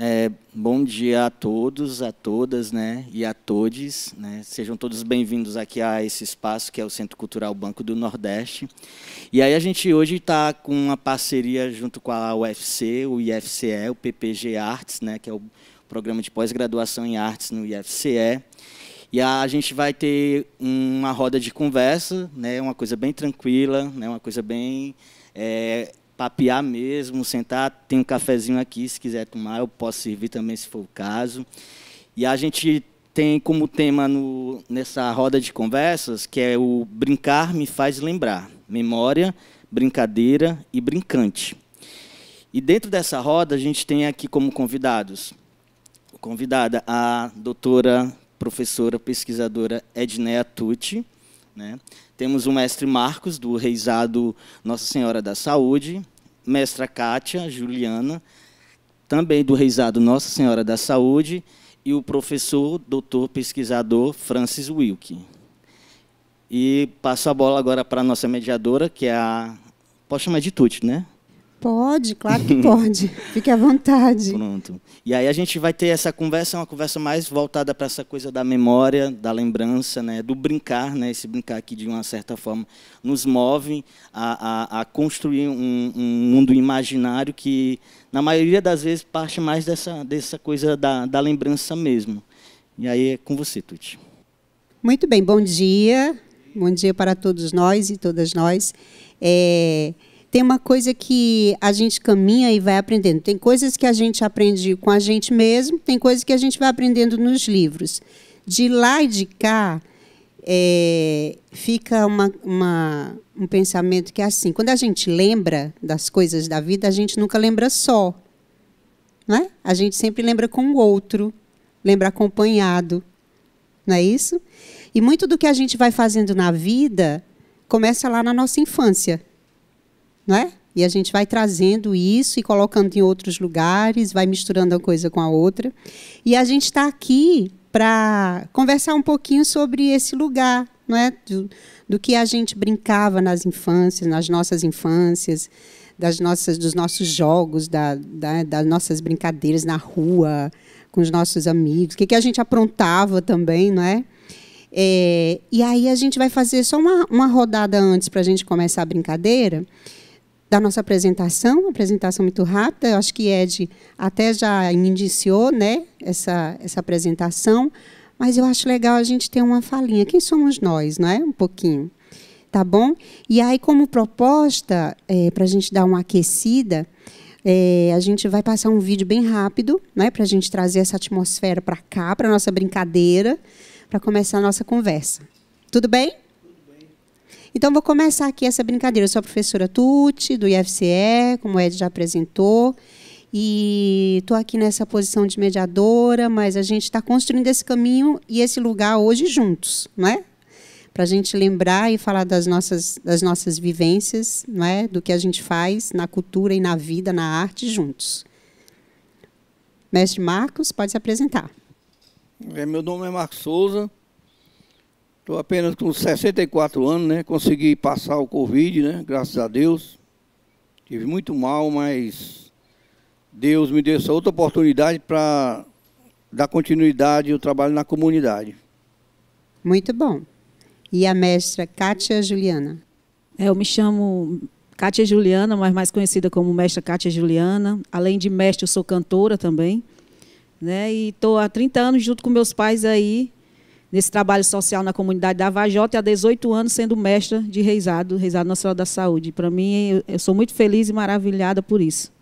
É, bom dia a todos, a todas, né, e a todes, né? Sejam todos bem-vindos aqui a esse espaço que é o Centro Cultural Banco do Nordeste. E aí a gente hoje está com uma parceria junto com a UFC, o IFCE, o PPG Artes, né, que é o programa de pós-graduação em artes no IFCE. E a gente vai ter uma roda de conversa, né, uma coisa bem tranquila, né, uma coisa bem é, papear mesmo, sentar, tem um cafezinho aqui, se quiser tomar, eu posso servir também, se for o caso. E a gente tem como tema no, nessa roda de conversas, que é o brincar me faz lembrar, memória, brincadeira e brincante. E dentro dessa roda, a gente tem aqui como convidados, convidada a doutora, professora, pesquisadora Edneia Tucci, né? Temos o mestre Marcos, do Reisado Nossa Senhora da Saúde, mestra Kátia Juliana, também do Reisado Nossa Senhora da Saúde, e o professor, doutor pesquisador Francis Wilke. E passo a bola agora para a nossa mediadora, que é a. Posso chamar de Tuti, né? Pode, claro que pode. Fique à vontade. Pronto. E aí a gente vai ter essa conversa, uma conversa mais voltada para essa coisa da memória, da lembrança, né, do brincar, né, esse brincar que de uma certa forma nos move a, a, a construir um, um, mundo imaginário que na maioria das vezes parte mais dessa, dessa coisa da, da lembrança mesmo. E aí é com você, Tuti. Muito bem, bom dia. Bom dia para todos nós e todas nós. É tem uma coisa que a gente caminha e vai aprendendo. Tem coisas que a gente aprende com a gente mesmo, tem coisas que a gente vai aprendendo nos livros. De lá e de cá, é, fica uma, uma, um pensamento que é assim: quando a gente lembra das coisas da vida, a gente nunca lembra só. é? A gente sempre lembra com o outro, lembra acompanhado. Não é isso? E muito do que a gente vai fazendo na vida começa lá na nossa infância. Né? E a gente vai trazendo isso e colocando em outros lugares, vai misturando a coisa com a outra. E a gente está aqui para conversar um pouquinho sobre esse lugar, não é? Do, do, que a gente brincava nas infâncias, nas nossas infâncias, das nossas, dos nossos jogos, da, da, das nossas brincadeiras na rua, com os nossos amigos, o que, que a gente aprontava também, não é? é e aí a gente vai fazer só uma, uma rodada antes para a gente começar a brincadeira da nossa apresentação, apresentação muito rápida. Eu acho que Ed até já indiciou, né, essa essa apresentação, mas eu acho legal a gente ter uma falinha. Quem somos nós, não é? Um pouquinho, tá bom? E aí como proposta é, para a gente dar uma aquecida, é, a gente vai passar um vídeo bem rápido, né, para a gente trazer essa atmosfera para cá, para nossa brincadeira, para começar a nossa conversa. Tudo bem? Então, vou começar aqui essa brincadeira. Eu sou a professora Tuti, do IFCE, como o Ed já apresentou. E estou aqui nessa posição de mediadora, mas a gente está construindo esse caminho e esse lugar hoje juntos, não é? Para a gente lembrar e falar das nossas, das nossas vivências, não é? do que a gente faz na cultura e na vida, na arte, juntos. Mestre Marcos, pode se apresentar. É, meu nome é Marcos Souza, Estou apenas com 64 anos, né? Consegui passar o Covid, né? Graças a Deus. Tive muito mal, mas Deus me deu essa outra oportunidade para dar continuidade ao trabalho na comunidade. Muito bom. E a mestra Kátia Juliana? É, eu me chamo Kátia Juliana, mas mais conhecida como mestra Kátia Juliana. Além de mestre, eu sou cantora também. Né? E estou há 30 anos junto com meus pais aí, nesse trabalho social na comunidade da Vajota há 18 anos sendo mestra de Reisado, Reisado Nacional da Saúde. Para mim, eu, eu, sou muito feliz e maravilhada por isso.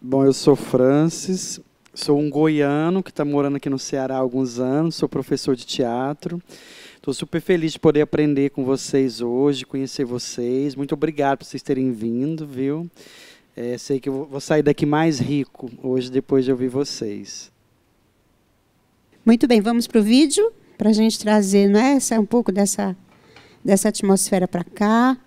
Bom, eu sou Francis, sou um goiano que está morando aqui no Ceará há alguns anos, sou professor de teatro. Estou super feliz de poder aprender com vocês hoje, conhecer vocês. Muito obrigado por vocês terem vindo, viu? É, sei que eu vou sair daqui mais rico hoje, depois de ouvir vocês. Muito bem, vamos para o vídeo para a gente trazer né, um pouco dessa, dessa atmosfera para cá.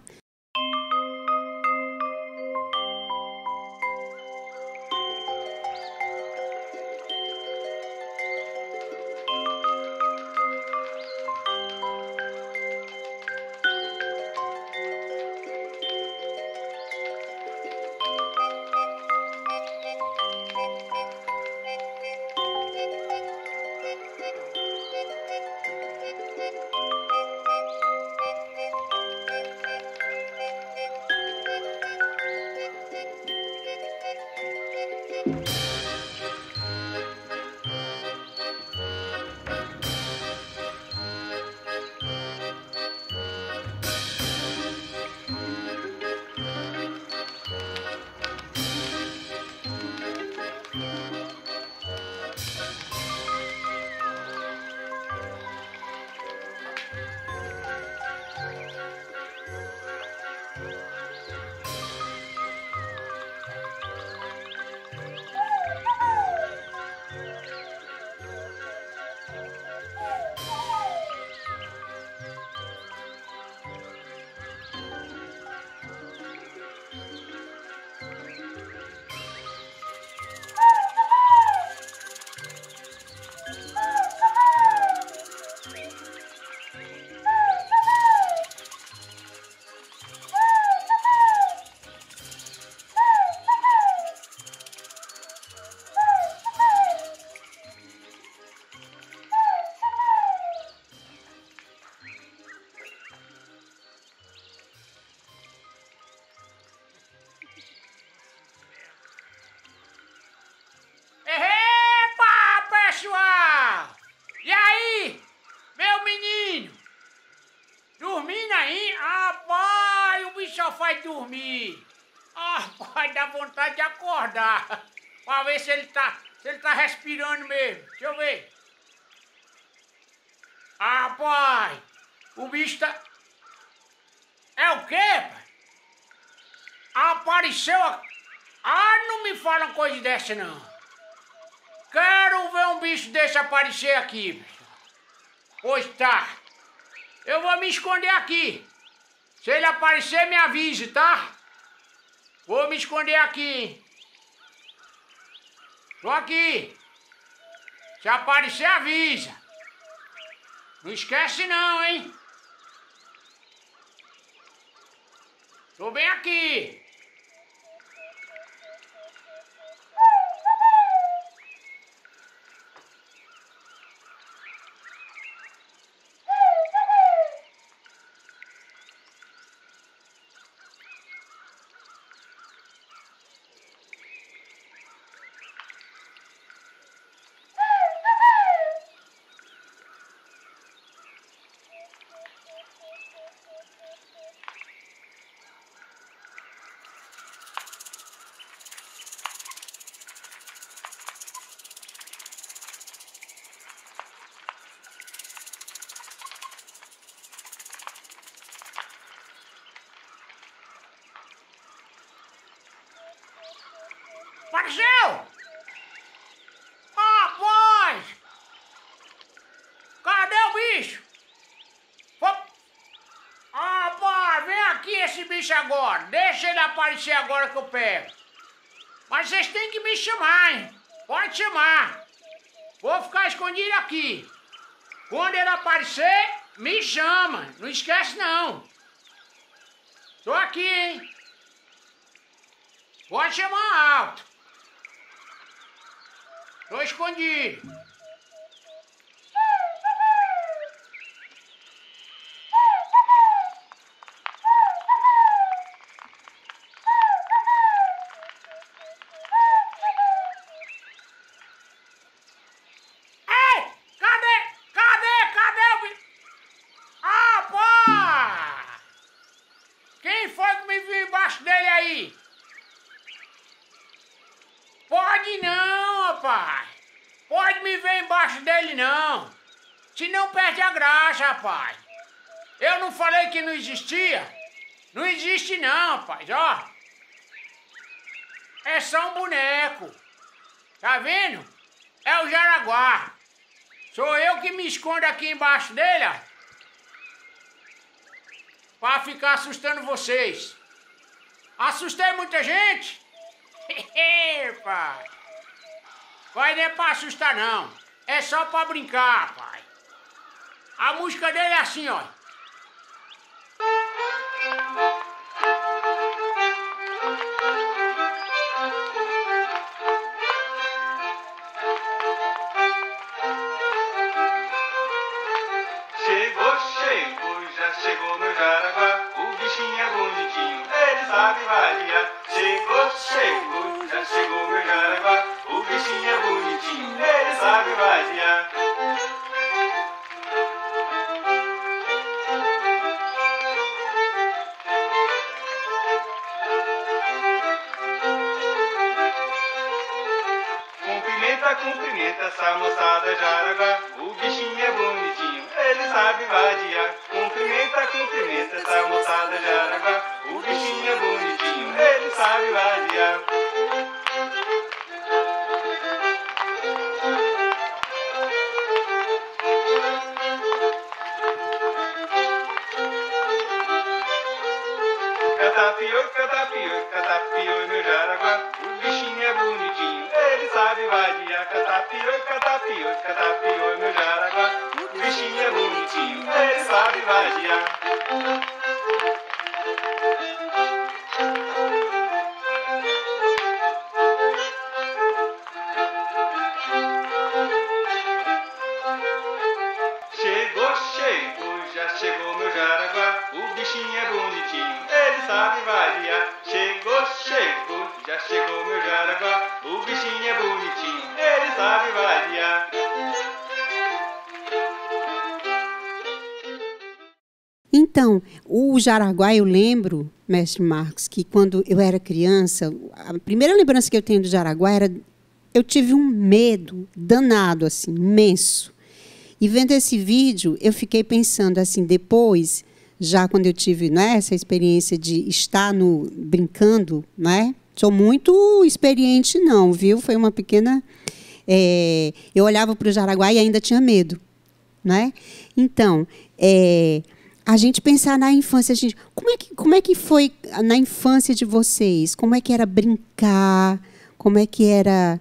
não. Quero ver um bicho desse aparecer aqui, pois tá. Eu vou me esconder aqui. Se ele aparecer, me avise, tá? Vou me esconder aqui. Tô aqui. Se aparecer, avisa. Não esquece não, hein? Tô bem aqui. bicho agora. Deixa ele aparecer agora que eu pego. Mas vocês têm que me chamar, hein? Pode chamar. Vou ficar escondido aqui. Quando ele aparecer, me chama. Não esquece, não. Tô aqui, hein? Pode chamar alto. Tô escondido. rapaz. Eu não falei que não existia. Não existe não, rapaz, ó. É só um boneco. Tá vendo? É o Jaraguá. Sou eu que me escondo aqui embaixo dele, ó. Pra ficar assustando vocês. Assustei muita gente? pai. Vai nem é pra assustar não. É só pra brincar, pai. A música dele é assim, ó. Jaraguá, eu lembro, mestre Marcos, que quando eu era criança, a primeira lembrança que eu tenho do Jaraguá era eu tive um medo danado assim, imenso. E vendo esse vídeo, eu fiquei pensando assim, depois, já quando eu tive né, essa experiência de estar no brincando, né? Sou muito experiente não, viu? Foi uma pequena é, eu olhava para o Jaraguá e ainda tinha medo, né? Então, é, a gente pensar na infância, gente, como é que como é que foi na infância de vocês? Como é que era brincar? Como é que era,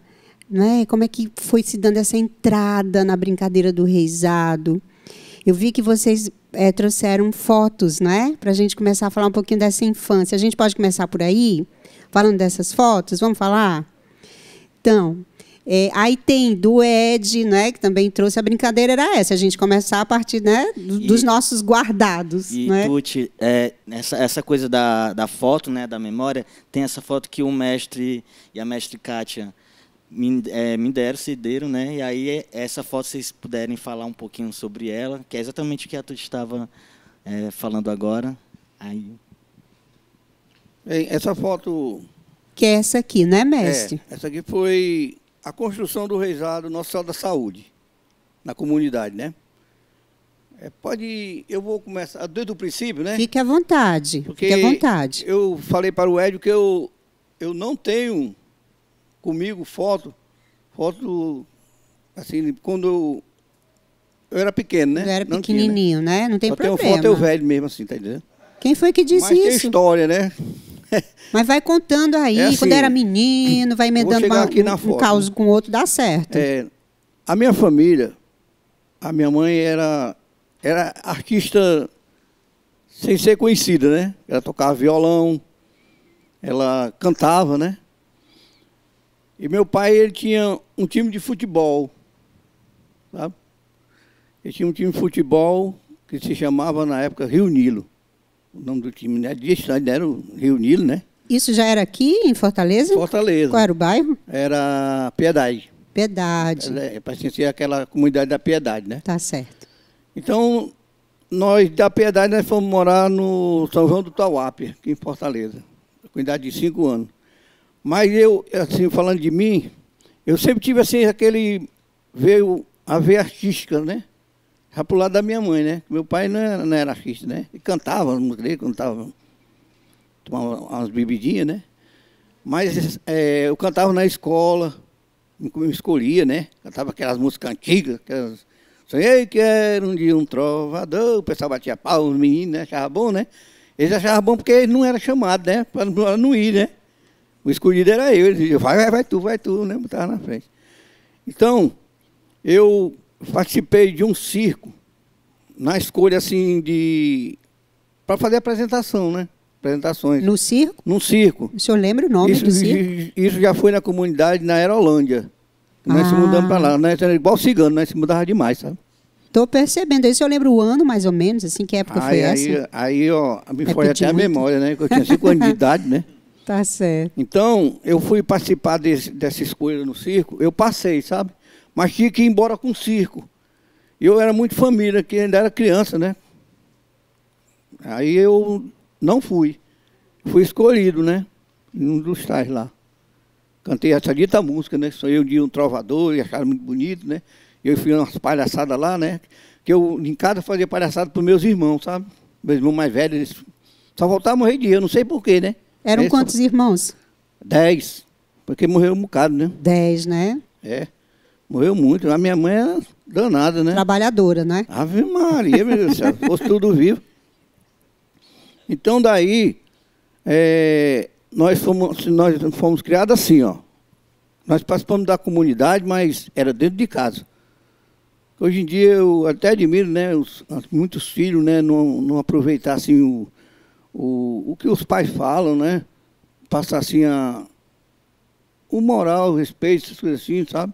né? Como é que foi se dando essa entrada na brincadeira do reizado? Eu vi que vocês é, trouxeram fotos, né? Para a gente começar a falar um pouquinho dessa infância. A gente pode começar por aí, falando dessas fotos. Vamos falar? Então, é, aí tem do Ed, né, que também trouxe a brincadeira, era essa, a gente começar a partir né, do, e, dos nossos guardados. E, né? é, essa, essa coisa da, da foto, né, da memória, tem essa foto que o mestre e a mestre Kátia me, é, me deram, se deram, né? E aí é, essa foto, vocês puderem falar um pouquinho sobre ela, que é exatamente o que a Tuti estava é, falando agora. Aí. essa foto que é essa aqui, né, mestre? É, essa aqui foi a construção do reisado Nossa Senhora da Saúde, na comunidade, né? É, pode, eu vou começar desde o princípio, né? Fique à vontade, Porque fique à vontade. Eu falei para o Édio que eu, eu não tenho comigo foto, foto, assim, quando eu, eu era pequeno, né? Eu era não pequenininho, tinha, né? né? Não tem Só problema. Eu tenho foto eu velho mesmo, assim, tá entendendo? Quem foi que disse Mas isso? tem história, né? Mas vai contando aí, é assim, quando era assim, menino, vai emendando uma, aqui na um, foto. um caos com outro, dá certo. É, a minha família, a minha mãe era, era artista sem ser conhecida, né? Ela tocava violão, ela cantava, né? E meu pai, ele tinha um time de futebol, sabe? Ele tinha um time de futebol que se chamava, na época, Rio Nilo. O nome do time né? Dias né? deram Rio Nilo, né? Isso já era aqui em Fortaleza? Fortaleza. Qual era o bairro? Era Piedade. Piedade. É, Pertencia àquela comunidade da Piedade, né? Tá certo. Então, nós da Piedade nós fomos morar no São João do Tauape, aqui em Fortaleza. Com idade de cinco anos. Mas eu, assim, falando de mim, eu sempre tive assim aquele. veio a ver artística, né? Já pro lado da minha mãe, né? Meu pai não era, não era artista, né? Ele cantava, não creio, cantava. Tomava umas bebidinhas, né? Mas é, eu cantava na escola, me escolhia, né? Cantava aquelas músicas antigas, aquelas. Sonhei que era um dia um trovador, o pessoal batia pau, os meninos, né? Achava bom, né? Eles achavam bom porque eles não eram chamados, né? Para não ir, né? O escolhido era eu. Eles diziam, vai, vai, vai tu, vai tu, né? Botava na frente. Então, eu participei de um circo na escolha assim de para fazer apresentação, né? Apresentações. No circo? Num circo. O senhor lembra o nome isso, do circo? Isso já foi na comunidade na Aerolândia. Nós ah. se mudamos para lá, nós era igual cigano, nós se mudava demais, sabe? estou percebendo. aí o eu lembro o ano, mais ou menos, assim, que época aí, foi aí, essa? Aí, ó, me foi até muito. a memória, né? Eu tinha cinco anos de idade, né? Tá certo. Então, eu fui participar desse, dessa escolha no circo, eu passei, sabe? mas tinha que ir embora com o circo. Eu era muito família, que ainda era criança, né? Aí eu não fui. Fui escolhido, né? Em um dos tais lá. Cantei essa dita música, né? Sou eu de um trovador e acharam muito bonito, né? Eu fiz umas palhaçadas lá, né? Que eu em casa fazia palhaçada para meus irmãos, sabe? Meus irmãos mais velhos, eles só voltavam a morrer de eu, não sei porquê, né? Eram quantos irmãos? Dez. Porque morreu um bocado, né? Dez, né? É. Morreu muito. A minha mãe era é danada, né? Trabalhadora, né? Ave Maria, meu Deus do céu. Fosse tudo vivo. Então, daí, é, nós, fomos, nós fomos criados assim, ó. Nós participamos da comunidade, mas era dentro de casa. Hoje em dia eu até admiro, né, os, muitos filhos, né, não, não aproveitar assim o, o, o que os pais falam, né, passar assim a, o moral, o respeito, essas coisas assim, sabe?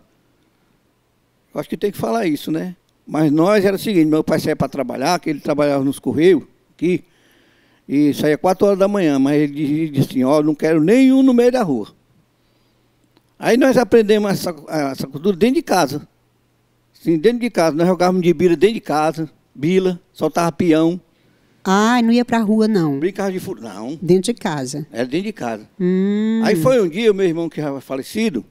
Acho que tem que falar isso, né? Mas nós era o seguinte, meu pai saía para trabalhar, que ele trabalhava nos Correios, aqui, e saía quatro horas da manhã, mas ele disse assim, ó, oh, não quero nenhum no meio da rua. Aí nós aprendemos essa, essa cultura dentro de casa. Sim, dentro de casa. Nós jogávamos de bila dentro de casa, bila, soltava peão. Ah, não ia a rua, não. Brincava de furo. não. Dentro de casa. Era dentro de casa. Hum. Aí foi um dia, meu irmão que já era falecido,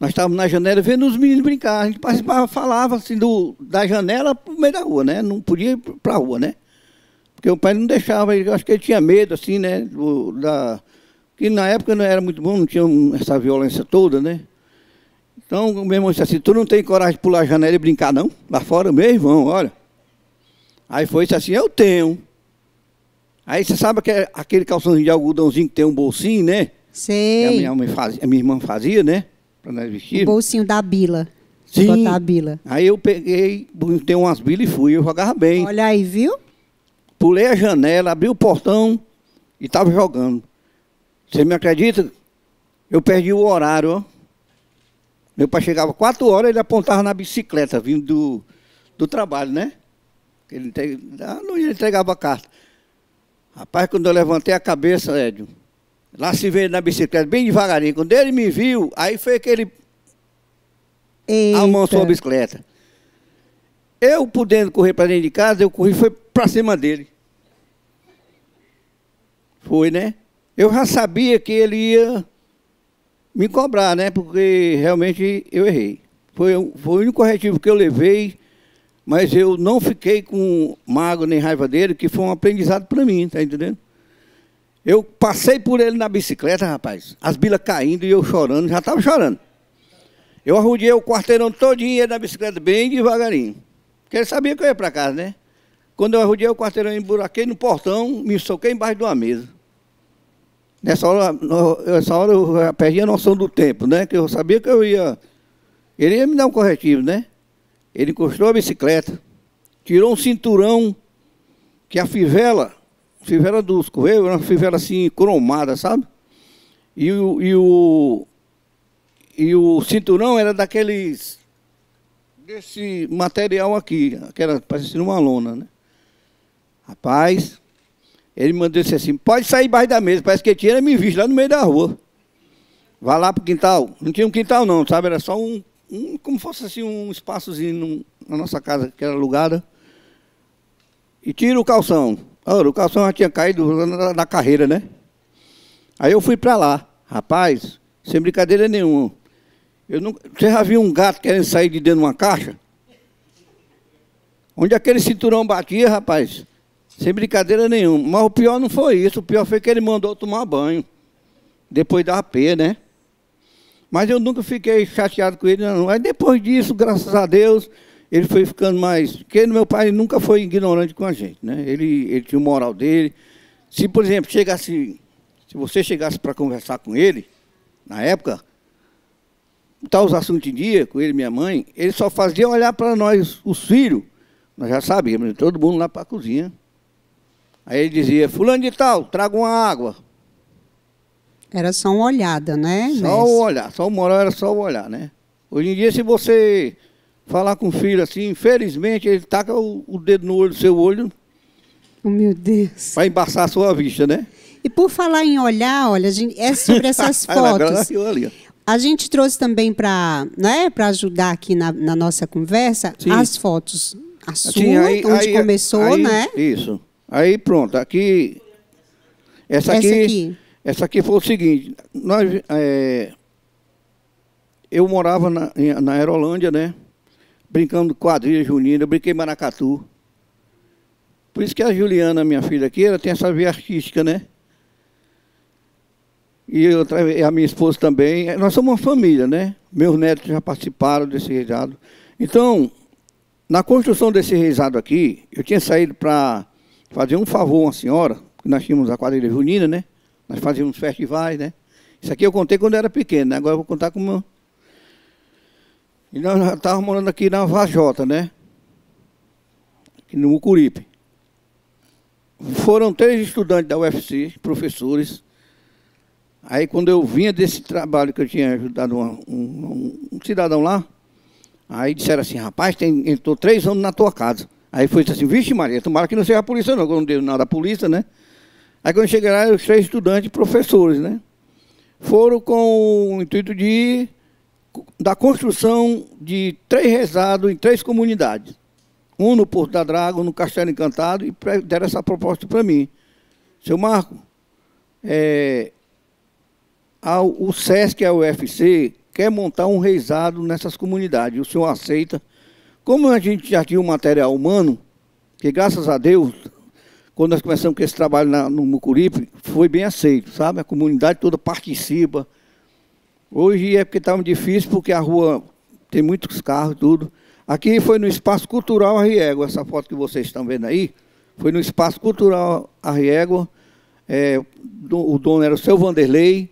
nós estávamos na janela vendo os meninos brincar. A gente participava, falava assim, do, da janela para o meio da rua, né? Não podia ir para a rua, né? Porque o pai não deixava, eu acho que ele tinha medo, assim, né? Do, da, que na época não era muito bom, não tinha essa violência toda, né? Então, meu irmão disse assim, tu não tem coragem de pular a janela e brincar, não? Lá fora, meu irmão, olha. Aí foi disse assim, eu tenho. Aí você sabe que aquele calçãozinho de algodãozinho que tem um bolsinho, né? Sim. Que a minha, fazia, a minha irmã fazia, né? para nós vestir. O bolsinho da bila. Sim. Botar a bila. Aí eu peguei, botei umas bilas e fui. Eu jogava bem. Olha aí, viu? Pulei a janela, abri o portão e estava jogando. Você me acredita? Eu perdi o horário, ó. Meu pai chegava quatro horas, ele apontava na bicicleta, vindo do, do trabalho, né? Ele entregava, ah, não, ele entregava a carta. Rapaz, quando eu levantei a cabeça, Edio, Lá se vê na bicicleta, bem devagarinho. Quando ele me viu, aí foi que ele almoçou a bicicleta. Eu, podendo correr para dentro de casa, eu corri, foi para cima dele. Foi, né? Eu já sabia que ele ia me cobrar, né? Porque realmente eu errei. Foi, foi o único corretivo que eu levei, mas eu não fiquei com mago nem raiva dele, que foi um aprendizado para mim, tá entendendo? Eu passei por ele na bicicleta, rapaz, as bilas caindo e eu chorando, já estava chorando. Eu arrudiei o quarteirão todinho na bicicleta, bem devagarinho. Porque ele sabia que eu ia para casa, né? Quando eu arrudiei o quarteirão, emburaquei no portão, me soquei embaixo de uma mesa. Nessa hora, nessa hora eu já perdi a noção do tempo, né? Que eu sabia que eu ia. Ele ia me dar um corretivo, né? Ele encostou a bicicleta, tirou um cinturão que a fivela fivela dos Correios era uma fivela assim, cromada, sabe? E o, e o, e o cinturão era daqueles. desse material aqui, que era parecendo uma lona, né? Rapaz, ele mandou disse assim: pode sair embaixo da mesa, parece que ele tinha me visto lá no meio da rua. Vá lá pro quintal. Não tinha um quintal, não, sabe? Era só um. um como fosse assim, um espaçozinho na nossa casa que era alugada. E tira o calção o calção já tinha caído na, carreira, né? Aí eu fui para lá. Rapaz, sem brincadeira nenhuma. Eu nunca você já viu um gato querendo sair de dentro de uma caixa? Onde aquele cinturão batia, rapaz, sem brincadeira nenhuma. Mas o pior não foi isso, o pior foi que ele mandou tomar banho. Depois da AP, né? Mas eu nunca fiquei chateado com ele, não. Aí depois disso, graças a Deus, ele foi ficando mais. Porque meu pai nunca foi ignorante com a gente, né? Ele, ele tinha o moral dele. Se, por exemplo, chegasse. Se você chegasse para conversar com ele, na época, tal os assuntos em dia, com ele e minha mãe, ele só fazia olhar para nós, os filhos. Nós já sabíamos, todo mundo lá para a cozinha. Aí ele dizia: Fulano de Tal, traga uma água. Era só uma olhada, né? Só o olhar, só o moral era só o olhar, né? Hoje em dia, se você falar com o filho assim, infelizmente ele taca o, o dedo no olho do seu olho. Oh, meu Deus. vai embaçar a sua vista, né? E por falar em olhar, olha, gente, é sobre essas fotos. A gente trouxe também para né, ajudar aqui na, na nossa conversa Sim. as fotos. A assim, sua, Sim, aí, onde aí, começou, aí, né? Isso. Aí pronto, aqui. Essa, essa aqui, aqui, Essa aqui foi o seguinte. Nós, é, eu morava na, na Aerolândia, né? brincando quadrilha junina, eu brinquei maracatu. Por isso que a Juliana, minha filha aqui, ela tem essa via artística, né? E outra, a minha esposa também. É, nós somos uma família, né? Meus netos já participaram desse reisado. Então, na construção desse reisado aqui, eu tinha saído para fazer um favor a uma senhora, que nós tínhamos a quadrilha junina, né? Nós fazíamos festivais, né? Isso aqui eu contei quando eu era pequeno, né? agora eu vou contar como e nós estávamos morando aqui na Vajota, né? Aqui no Mucuripe. Foram três estudantes da UFC, professores. Aí quando eu vinha desse trabalho que eu tinha ajudado um, um, um cidadão lá, aí disseram assim, rapaz, tem, entrou três anos na tua casa. Aí foi assim, vixe Maria, tomara que não seja a polícia não, quando não deu nada à polícia, né? Aí quando cheguei lá, os três estudantes professores, né? Foram com o intuito de da construção de três rezados em três comunidades. Um no Porto da Draga, um no Castelo Encantado, e deram essa proposta para mim. Seu Marco, é, ao, o SESC e a UFC quer montar um reizado nessas comunidades. O senhor aceita? Como a gente já tinha um material humano, que graças a Deus, quando nós começamos com esse trabalho na, no Mucuripe, foi bem aceito, sabe? A comunidade toda participa, Hoje é porque estava tá difícil, porque a rua tem muitos carros, tudo. Aqui foi no Espaço Cultural Arriego, essa foto que vocês estão vendo aí, foi no Espaço Cultural Arriego, é, o dono era o seu Vanderlei,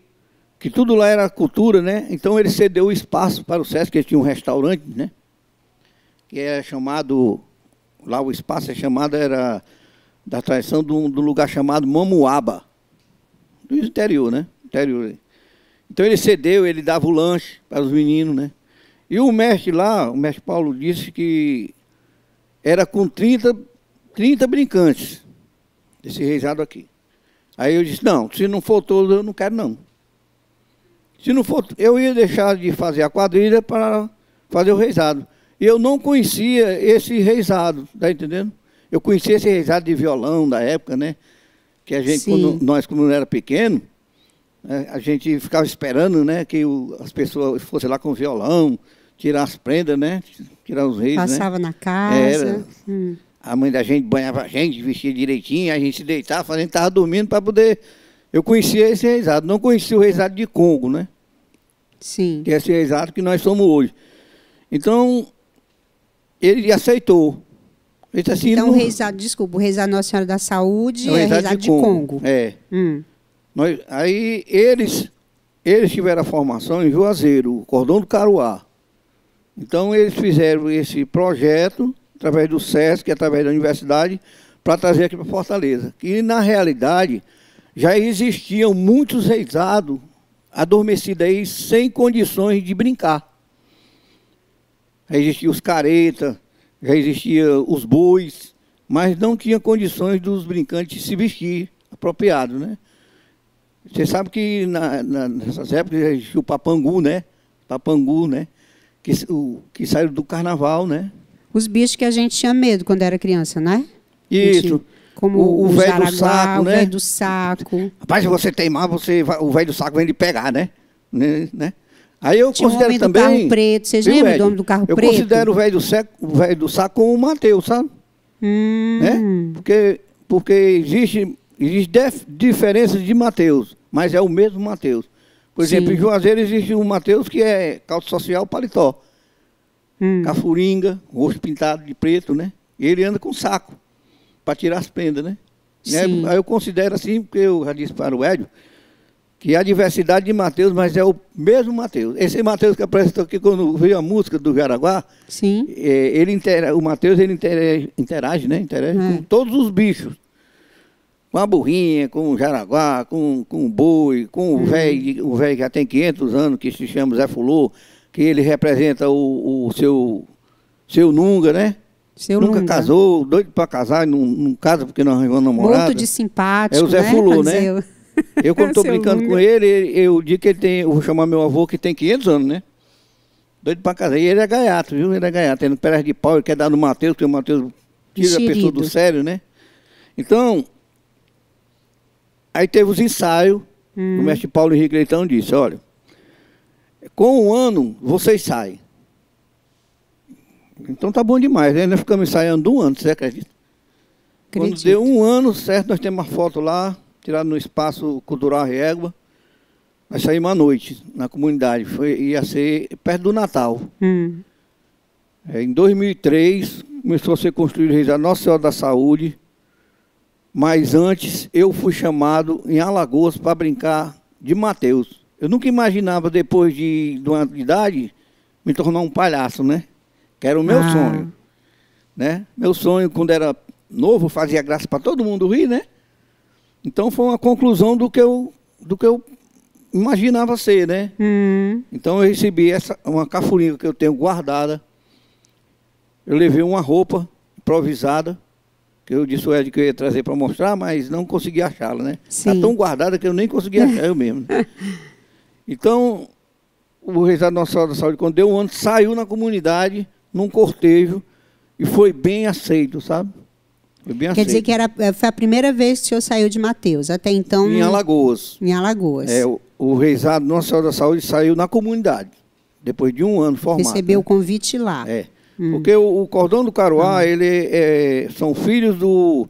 que tudo lá era cultura, né? Então ele cedeu o espaço para o Sesc, que tinha um restaurante, né? Que era é chamado, lá o espaço é chamado, era da tradição de um, de um lugar chamado Mamuaba, do interior, né? Interior. Então ele cedeu, ele dava o lanche para os meninos, né? E o mestre lá, o mestre Paulo disse que era com 30, 30 brincantes, esse reisado aqui. Aí eu disse, não, se não for todo, eu não quero não. Se não for, eu ia deixar de fazer a quadrilha para fazer o reisado. E eu não conhecia esse reisado, tá entendendo? Eu conhecia esse reisado de violão da época, né? Que a gente, Sim. quando nós, quando era pequeno, é, a gente ficava esperando né, que o, as pessoas fossem lá com violão, tirar as prendas, né? Tirar os reis. Né. Passava né? na casa. Era. Hum. A mãe da gente banhava a gente, vestia direitinho, a gente se deitava, fazendo, a gente estava dormindo para poder. Eu conhecia esse reisado, não conhecia o reisado de Congo, né? Sim. Que é esse reisado que nós somos hoje. Então, ele aceitou. Ele disse assim, então, não... o reisado, desculpa, o reisado Nossa Senhora da Saúde é o é reisado, é reisado de, de, Congo. Congo. É. Hum. Nós, aí eles, eles tiveram a formação em Juazeiro, o Cordão do Caruá. Então eles fizeram esse projeto através do SESC, através da universidade, para trazer aqui para Fortaleza. E na realidade já existiam muitos reisados adormecidos aí sem condições de brincar. Já existiam os caretas, já existiam os bois, mas não tinha condições dos brincantes se vestir apropriado, né? Você sabe que na, na, nessas épocas o papangu, né? Papangu, né? Que, o, que saiu do carnaval, né? Os bichos que a gente tinha medo quando era criança, né? Isso. como o, o velho do saco, né? O velho do saco. Rapaz, se você teimar, você, o velho do saco vem lhe pegar, né? né? né? Aí eu Tinha considero o também. Do carro preto. Vocês viu, lembram do do carro eu preto? Eu considero o velho do, seco, o velho do saco como o Mateus, sabe? Hum. Né? Porque, porque existe, existe diferença de Mateus mas é o mesmo Mateus. Por exemplo, em Juazeiro existe um Mateus que é calça social paletó. Hum. Cafuringa, rosto pintado de preto, né? E ele anda com saco para tirar as prendas, né? né? Sim. Aí eu considero assim, porque eu já disse para o Hélio, que a diversidade de Mateus, mas é o mesmo Mateus. Esse Mateus que apresentou aqui quando veio a música do Jaraguá, Sim. É, ele intera o Mateus ele interage, interage né? Interage é. com todos os bichos com a burrinha, com o jaraguá, com, com o boi, com o uhum. velho, o velho já tem 500 anos, que se chama Zé Fulô, que ele representa o, o seu, seu Nunga, né? Seu Nunca Lunga. casou, doido para casar, não, não casa porque não arranjou namorada. Muito de simpático, É o Zé né? Fulô, né? Eu, é eu quando estou brincando Lunga. com ele, eu digo que ele tem, eu vou chamar meu avô que tem 500 anos, né? Doido para casar. E ele é gaiato, viu? Ele é gaiato. Ele não de pau, ele quer dar no Matheus, porque o Matheus tira Enxerido. a pessoa do sério, né? Então, Aí teve os ensaios, hum. o mestre Paulo Henrique Leitão disse, olha, com um ano vocês saem. Então tá bom demais, né? Nós ficamos ensaiando um ano, você acredita? Acredito. Quando deu um ano, certo, nós temos uma foto lá, tirada no espaço cultural Régua. Nós saímos à noite na comunidade, foi, ia ser perto do Natal. Hum. É, em 2003, começou a ser construído a Nossa Senhora da Saúde, mas antes eu fui chamado em Alagoas para brincar de Mateus. Eu nunca imaginava, depois de, de uma idade, me tornar um palhaço, né? Que era o meu ah. sonho. Né? Meu sonho, quando era novo, fazia graça para todo mundo rir, né? Então foi uma conclusão do que eu, do que eu imaginava ser, né? Hum. Então eu recebi essa, uma cafurinha que eu tenho guardada. Eu levei uma roupa improvisada que eu disse o Ed que eu ia trazer para mostrar, mas não consegui achá-la, né? Está tão guardada que eu nem consegui achar eu mesmo. Então, o Reisado Nossa Senhora da Saúde, quando deu um ano, saiu na comunidade, num cortejo, e foi bem aceito, sabe? Foi bem Quer aceito. dizer que era, eh, foi a primeira vez que o senhor saiu de Mateus, até então... Em Alagoas. Em Alagoas. É, o, o Reisado Nossa Senhora da Saúde saiu na comunidade, depois de um ano formado. Recebeu né? o convite lá. É. Hum. Porque o, o, cordão do Caruá, hum. ele é, são filhos do,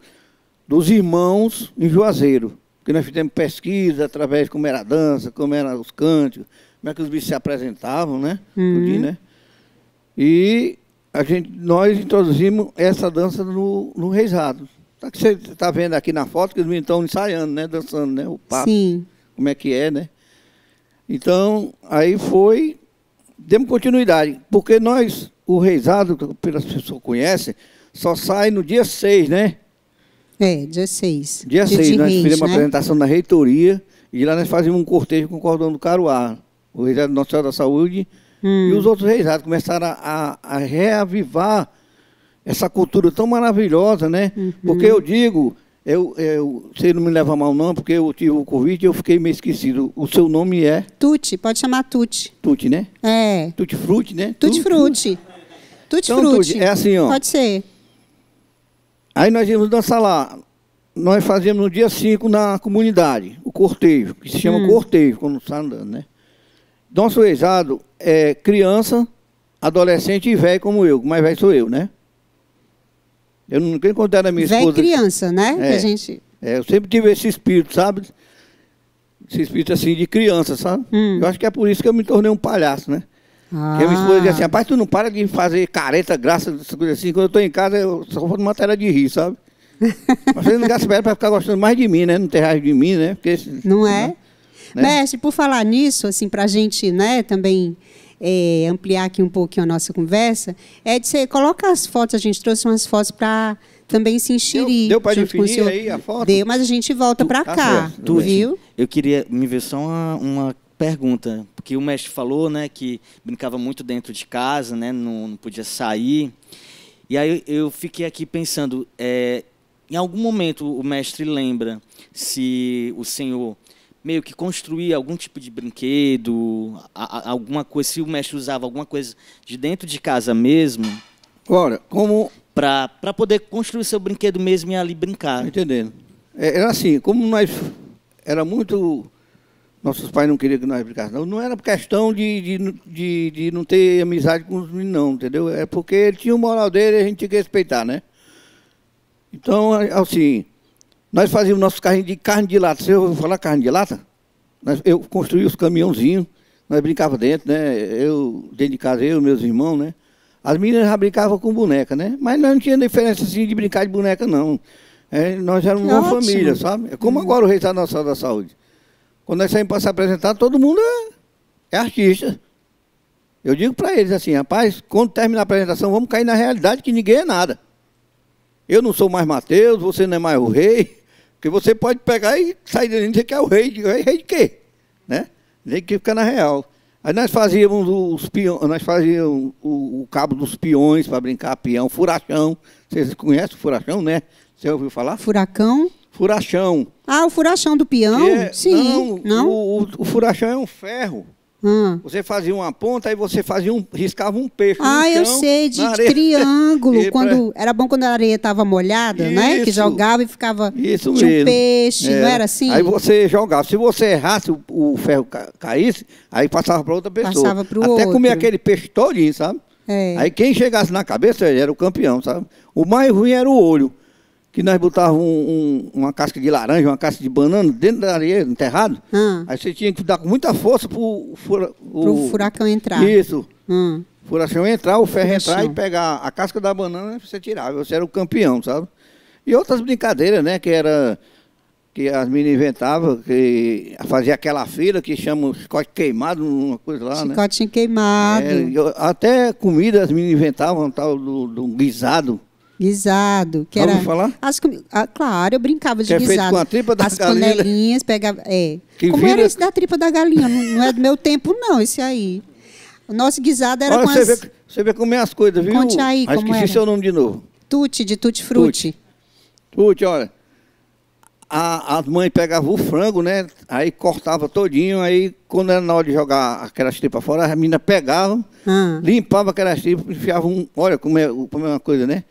dos irmãos em Juazeiro. Que nós fizemos pesquisa através de como era a dança, como eram os cânticos, como é que os bichos se apresentavam, né? Hum. Dia, né? E a gente, nós introduzimos essa dança no, no Reisado. Tá que você está vendo aqui na foto que eles estão ensaiando, né? Dançando, né? O papo. Sim. Como é que é, né? Então, aí foi. Demos continuidade, porque nós o reizado, pelas pessoas conhecem, só sai no dia 6, né? É, dia 6. Dia 6, nós fizemos né? uma apresentação na reitoria e lá nós fazíamos um cortejo com o cordão do Caruá. O reizado nosso Senhora da Saúde hum. e os outros reizados começaram a, a, a reavivar essa cultura tão maravilhosa, né? Uhum. Porque eu digo, eu, eu, você não me leva mal não, porque eu tive o Covid e eu fiquei meio esquecido. O seu nome é? Tuti, pode chamar Tuti. Tuti, né? É. tuti Frutti, né? tuti Frutti. Tutti então, frutti. É assim, ó. Pode ser. Aí nós íamos dançar lá. Nós fazíamos no dia 5 na comunidade, o cortejo, que se chama hum. cortejo, quando está andando, né? Nosso exado é criança, adolescente e velho como eu, Mais velho sou eu, né? Eu não quero contar da minha Vé esposa. Velho criança, né? É, a gente... é, eu sempre tive esse espírito, sabe? Esse espírito assim de criança, sabe? Hum. Eu acho que é por isso que eu me tornei um palhaço, né? Ah. Porque minha esposa diz assim, ah. rapaz, tu não para de fazer careta, graça, assim, quando eu tô em casa, eu só vou numa tela de rir, sabe? Mas vocês não gastam pra ficar gostando mais de mim, né? Não ter raiva de mim, né? Porque, não é? Né? Mestre, por falar nisso, assim, pra gente, né, também... É, ampliar aqui um pouquinho a nossa conversa, é de você coloca as fotos, a gente trouxe umas fotos para também se enxerir. Deu, deu para definir aí a foto? Deu, mas a gente volta tá para cá, tá viu? Eu queria me ver só uma, uma pergunta, porque o mestre falou, né, que brincava muito dentro de casa, né, não, não podia sair. E aí eu fiquei aqui pensando, é, em algum momento o mestre lembra se o senhor meio que construía algum tipo de brinquedo, a, a, alguma coisa, se o mestre usava alguma coisa de dentro de casa mesmo? Ora, como para poder construir seu brinquedo mesmo e ali brincar. Entendendo. É, era assim, como nós era muito nossos pais não queriam que nós brincássemos. Não, não era questão de, de, de, de, não ter amizade com os meninos, não, entendeu? É porque ele tinha o moral dele e a gente tinha que respeitar, né? Então, assim, nós fazíamos nossos carrinhos de carne de lata. Você ouviu falar carne de lata? eu construí os caminhãozinhos, nós brincávamos dentro, né? Eu, dentro de casa, eu e meus irmãos, né? As meninas já brincavam com boneca, né? Mas nós não tinha diferença assim de brincar de boneca, não. É, nós éramos uma família, sabe? É como agora o rei da nossa da saúde. Quando nós saímos para se apresentar, todo mundo é, é artista. Eu digo para eles assim, rapaz, quando terminar a apresentação, vamos cair na realidade que ninguém é nada. Eu não sou mais Mateus, você não é mais o rei, porque você pode pegar e sair dele e dizer que é o rei, de, rei de quê? Né? Tem que ficar na real. Aí nós fazíamos os peões, nós fazíamos o, o cabo dos peões para brincar peão, furacão. Vocês conhecem o furacão, né? Você ouviu falar? Furacão. Furachão. Ah, o furachão do peão? É, Sim. Não, não? O, o, o, furachão é um ferro. Hum. Você fazia uma ponta, aí você fazia um, riscava um peixe. Ah, eu sei, de triângulo. quando Era bom quando a areia estava molhada, isso, né? Que jogava e ficava isso de um peixe, é. não era assim? Aí você jogava. Se você errasse, o, o ferro ca caísse, aí passava para outra pessoa. Passava para o outro. Até comer aquele peixe todinho, sabe? É. Aí quem chegasse na cabeça era o campeão, sabe? O mais ruim era o olho que nós botávamos um, um, uma casca de laranja, uma casca de banana dentro da areia, enterrado. Hum. Aí você tinha que dar com muita força para o, o furacão entrar. Isso. Hum. Furacão entrar, o ferro entrar e pegar a casca da banana você tirava. Você era o campeão, sabe? E outras brincadeiras, né? Que era que as meninas inventavam, que fazia aquela feira que chama chicote queimado, uma coisa lá, chicote né? queimado. É, eu, até comida as meninas inventavam, tal do, do guisado. Guisado, que ah, era. falar? As, ah, claro, eu brincava de que guisado. É feito com a tripa da as galinha. As né? panelinhas, pegava. É. Que Como vira... era esse da tripa da galinha? não, não é do meu tempo, não, esse aí. O nosso guisado era Olha, com você as... Vê, você vê como é as coisas, viu? Conte aí Acho como Esse era. seu nome de novo. Tuti, de Tutti Frute. Tuti, olha. A, as mães pegavam o frango, né? Aí cortava todinho. Aí, quando era na hora de jogar aquelas tripas fora, as meninas pegavam, ah. limpavam aquelas tripas, enfiavam um... Olha como é, como é uma coisa, né?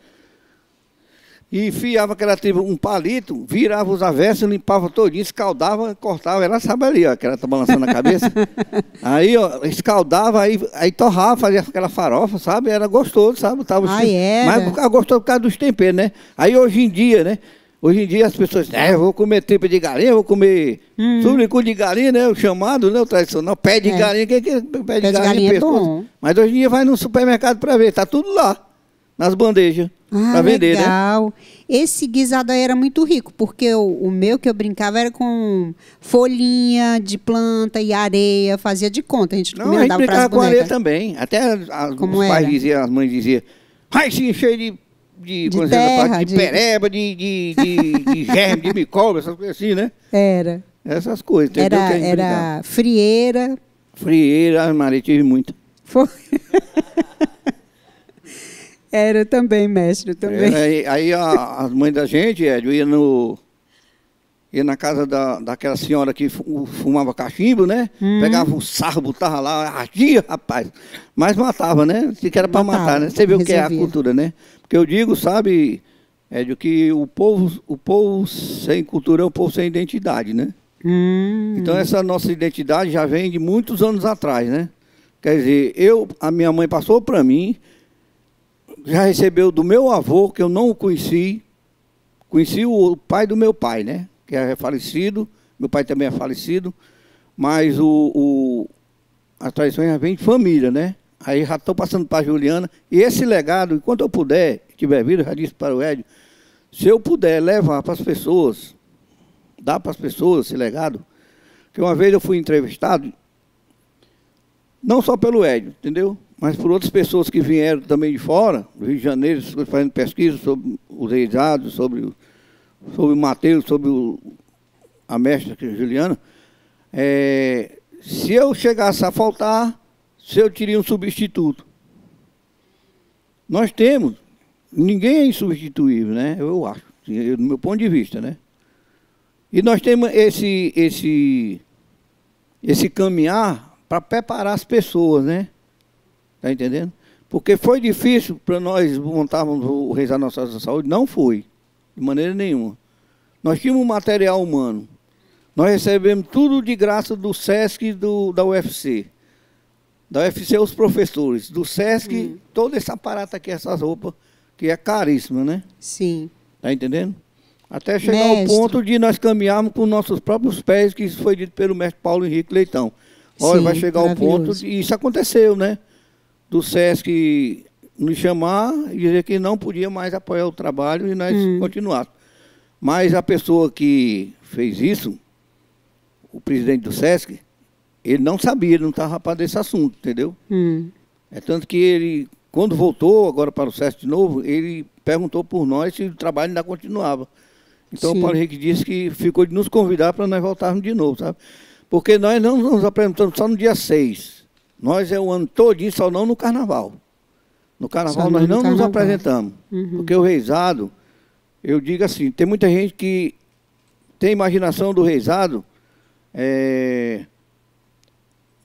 e enfiava aquela tribo um palito, virava os avessos, limpava todinho, escaldava, cortava. Ela sabe ali, ó, que ela tá balançando a cabeça. aí, ó, escaldava, aí, aí torrava, fazia aquela farofa, sabe? Era gostoso, sabe? Tava Ai, ah, era. Mas gostou por causa dos temperos, né? Aí hoje em dia, né? Hoje em dia as pessoas, é, vou comer tripa de galinha, vou comer hum. de galinha, né, o chamado, né, o tradicional, pé de é. galinha, que, que, é pé, pé de galinha, galinha é pescoço. Mas hoje em dia vai no supermercado para ver, tá tudo lá, nas bandejas. Ah, pra vender, né? legal. né? Esse guisado aí era muito rico, porque o meu que eu brincava era com folhinha de planta e areia, fazia de conta. A gente não, comia, a gente brincava com areia também. Até as, Como os era? pais diziam, as mães diziam, ai se cheio de, de, de, terra, de, de... pereba, de, de, de, de germe, de micóbio, essas coisas assim, né? Era. Essas coisas, entendeu? Era, era frieira. Frieira, Maria, tive muito. Foi. Era também, mestre, também. É, aí, aí a, a, mãe da gente, Hélio, ia, no, ia na casa da, daquela senhora que fumava cachimbo, né? Hum. Pegava o sarro, botava lá, ardia, rapaz. Mas matava, né? Se que era para matar, né? Você vê o que é a cultura, né? Porque eu digo, sabe, Hélio, que o povo, o povo sem cultura é um povo sem identidade, né? Hum. Então essa nossa identidade já vem de muitos anos atrás, né? Quer dizer, eu, a minha mãe passou para mim já recebeu do meu avô, que eu não o conheci, conheci o pai do meu pai, né? Que é falecido, meu pai também é falecido, mas o, o as tradições já de família, né? Aí já estou passando para a Juliana. E esse legado, enquanto eu puder, tiver vida, já disse para o Ed, se eu puder levar para as pessoas, dar para as pessoas esse legado, que uma vez eu fui entrevistado, não só pelo Ed, entendeu? mas por outras pessoas que vieram também de fora, do Rio de Janeiro, fazendo pesquisa sobre os reisados, sobre, sobre o Mateus, sobre o, a mestra é Juliana, é, se eu chegasse a faltar, se eu teria um substituto. Nós temos, ninguém é insubstituível, né? Eu acho, do meu ponto de vista, né? E nós temos esse, esse, esse caminhar para preparar as pessoas, né? Está entendendo? Porque foi difícil para nós montarmos o Reis da Nossa Saúde? Não foi, de maneira nenhuma. Nós tínhamos material humano. Nós recebemos tudo de graça do SESC e do, da UFC. Da UFC, os professores. Do SESC, hum. todo esse aparato aqui, essas roupas, que é caríssima, né? Sim. Está entendendo? Até chegar mestre. ao ponto de nós caminharmos com nossos próprios pés, que isso foi dito pelo mestre Paulo Henrique Leitão. Olha, Sim, vai chegar ao ponto de. Isso aconteceu, né? do SESC nos chamar e dizer que não podia mais apoiar o trabalho e nós hum. Mas a pessoa que fez isso, o presidente do SESC, ele não sabia, ele não estava para desse assunto, entendeu? Hum. É tanto que ele, quando voltou agora para o SESC de novo, ele perguntou por nós se o trabalho ainda continuava. Então Sim. o Paulo Henrique disse que ficou de nos convidar para nós voltarmos de novo, sabe? Porque nós não nos apresentamos só no dia 6 nós é o ano todinho, só não no carnaval. No carnaval só nós não, nos apresentamos. Uhum. Porque o reisado, eu digo assim, tem muita gente que tem imaginação do reisado. É,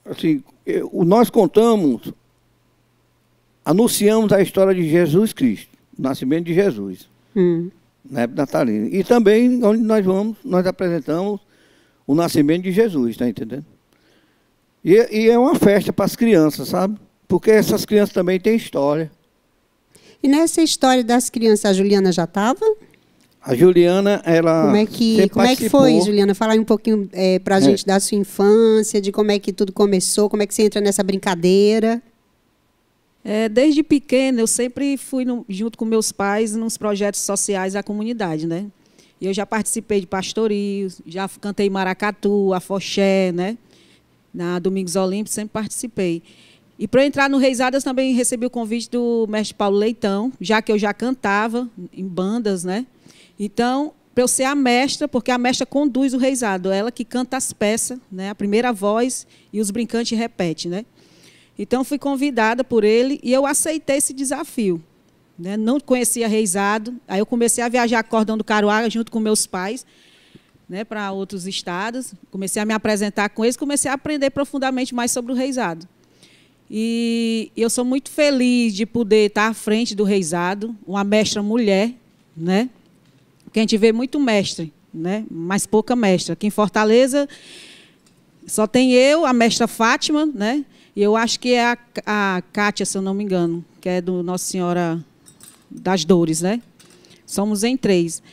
assim, eu, nós contamos, anunciamos a história de Jesus Cristo, o nascimento de Jesus. Uhum. Na época natalina. E também onde nós vamos, nós apresentamos o nascimento de Jesus, está entendendo? E, e é uma festa para as crianças, sabe? Porque essas crianças também têm história. E nessa história das crianças, a Juliana já estava? A Juliana, ela. Como é que, como é que foi, Juliana? aí um pouquinho é, para a é. gente da sua infância, de como é que tudo começou, como é que você entra nessa brincadeira. É, desde pequena, eu sempre fui no, junto com meus pais nos projetos sociais da comunidade, né? Eu já participei de pastorios, já cantei maracatu, afoxé, né? na Domingos Olímpicos, sempre participei. E para entrar no Reisadas também recebi o convite do mestre Paulo Leitão, já que eu já cantava em bandas, né? Então, para eu ser a mestra, porque a mestra conduz o reisado, ela que canta as peças, né? A primeira voz e os brincantes repetem, né? Então fui convidada por ele e eu aceitei esse desafio. Né? Não conhecia reisado, aí eu comecei a viajar cordão do Caruá junto com meus pais né, para outros estados. Comecei a me apresentar com eles, comecei a aprender profundamente mais sobre o reizado. E eu sou muito feliz de poder estar à frente do reizado, uma mestra mulher, né? Que a gente vê muito mestre, né? Mas pouca mestra. Aqui em Fortaleza só tem eu, a mestra Fátima, né? E eu acho que é a, a Kátia, se eu não me engano, que é do Nossa Senhora das Dores, né? Somos em três.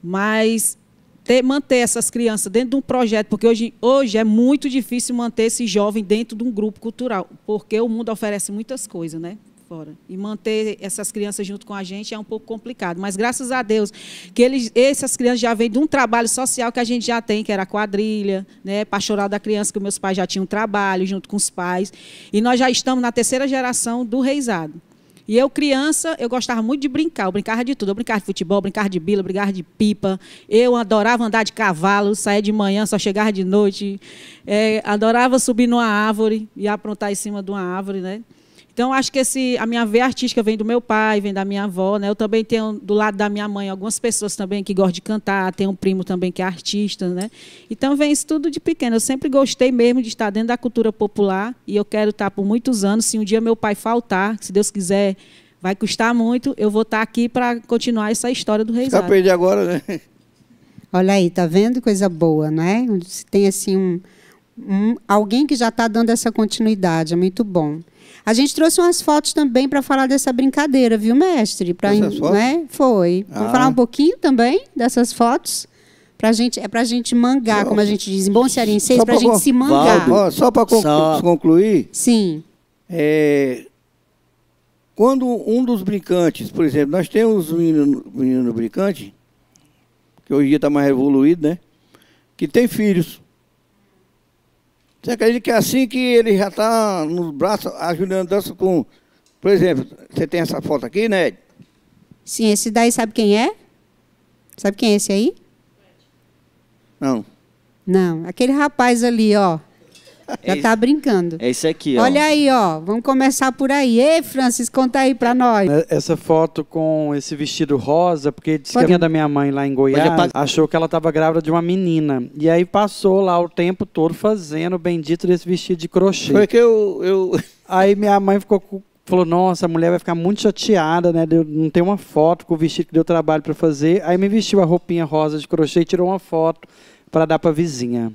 Mas ter, manter essas crianças dentro de um projeto, porque hoje, hoje é muito difícil manter esse jovem dentro de um grupo cultural, porque o mundo oferece muitas coisas, né? Fora. E manter essas crianças junto com a gente é um pouco complicado. Mas graças a Deus que eles, essas crianças já vêm de um trabalho social que a gente já tem, que era quadrilha, né? Pastoral da criança, que meus pais já tinham trabalho junto com os pais. E nós já estamos na terceira geração do reizado. E eu, criança, eu gostava muito de brincar. Eu brincava de tudo. Eu brincava de futebol, brincava de bila, brincava de pipa. Eu adorava andar de cavalo, sair de manhã, só chegava de noite. É, adorava subir numa árvore e aprontar em cima de uma árvore, né? Então, acho que esse, a minha veia artística vem do meu pai, vem da minha avó. Né? Eu também tenho, do lado da minha mãe, algumas pessoas também que gostam de cantar. Tem um primo também que é artista. Né? Então, vem isso tudo de pequeno. Eu sempre gostei mesmo de estar dentro da cultura popular. E eu quero estar por muitos anos. Se um dia meu pai faltar, se Deus quiser, vai custar muito, eu vou estar aqui para continuar essa história do Reisado. Já aprendi agora, né? Olha aí, tá vendo coisa boa, né? Tem assim um, um alguém que já está dando essa continuidade, é muito bom. A gente trouxe umas fotos também para falar dessa brincadeira, viu, mestre? Pra, Essas fotos? Né? Foi. Ah. Vamos falar um pouquinho também dessas fotos? Pra gente, é pra gente mangar, só, como a gente diz, em bom cearense, é para a gente se mangar. só para conclu concluir. Sim. É, quando um dos brincantes, por exemplo, nós temos um menino, menino brincante, que hoje em dia está mais evoluído, né? Que tem filhos. Você acredita que é assim que ele já está nos braços a Juliana dança com. Por exemplo, você tem essa foto aqui, né? Sim, esse daí sabe quem é? Sabe quem é esse aí? Não. Não, aquele rapaz ali, ó. É Já está brincando. É isso aqui, ó. Olha aí, ó. Vamos começar por aí. Ei, Francis, conta aí para nós. É, essa foto com esse vestido rosa, porque disse Pode... que a minha da minha mãe lá em Goiás achou que ela estava grávida de uma menina. E aí passou lá o tempo todo fazendo o bendito desse vestido de crochê. Foi que eu... eu... Aí minha mãe ficou com falou: Nossa, a mulher vai ficar muito chateada, né? Deu, não tem uma foto com o vestido que deu trabalho para fazer. Aí me vestiu a roupinha rosa de crochê e tirou uma foto para dar para a vizinha.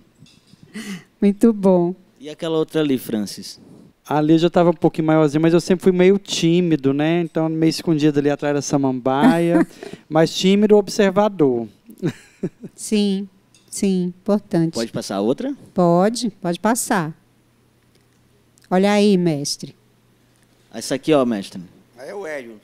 Muito bom. E aquela outra ali, Francis? Ali já estava um pouquinho maiorzinho, mas eu sempre fui meio tímido, né? Então, meio escondido ali atrás da samambaia. mas tímido observador. Sim, sim, importante. Pode passar outra? Pode, pode passar. Olha aí, mestre. Essa aqui, ó, mestre. É o Hélio.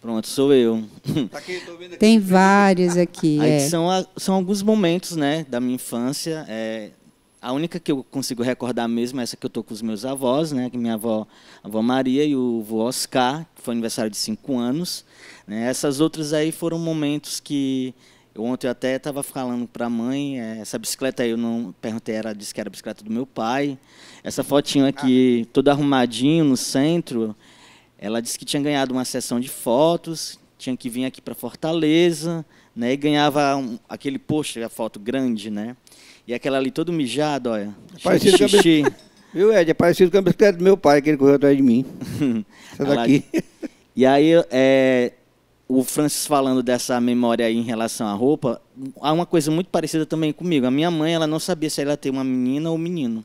Pronto, sou eu. Tá Tem vários aqui. é. são, são alguns momentos né, da minha infância. É, a única que eu consigo recordar mesmo é essa que eu tô com os meus avós, né? Que minha avó, avó Maria e o avô Oscar, que foi aniversário de cinco anos. Né? Essas outras aí foram momentos que eu, ontem eu até estava falando para a mãe, é, essa bicicleta aí eu não perguntei, ela disse que era a bicicleta do meu pai. Essa fotinho aqui, ah. toda arrumadinho no centro, ela disse que tinha ganhado uma sessão de fotos, tinha que vir aqui para Fortaleza, né? E ganhava um, aquele post, a foto grande, né? E aquela ali todo mijado, olha. Parecido xixi. xixi. Viu, Ed? É parecido com a bicicleta do meu pai, que ele correu atrás de mim. Essa daqui. E aí, é, o Francis falando dessa memória aí em relação à roupa, há uma coisa muito parecida também comigo. A minha mãe, ela não sabia se ela tem uma menina ou um menino.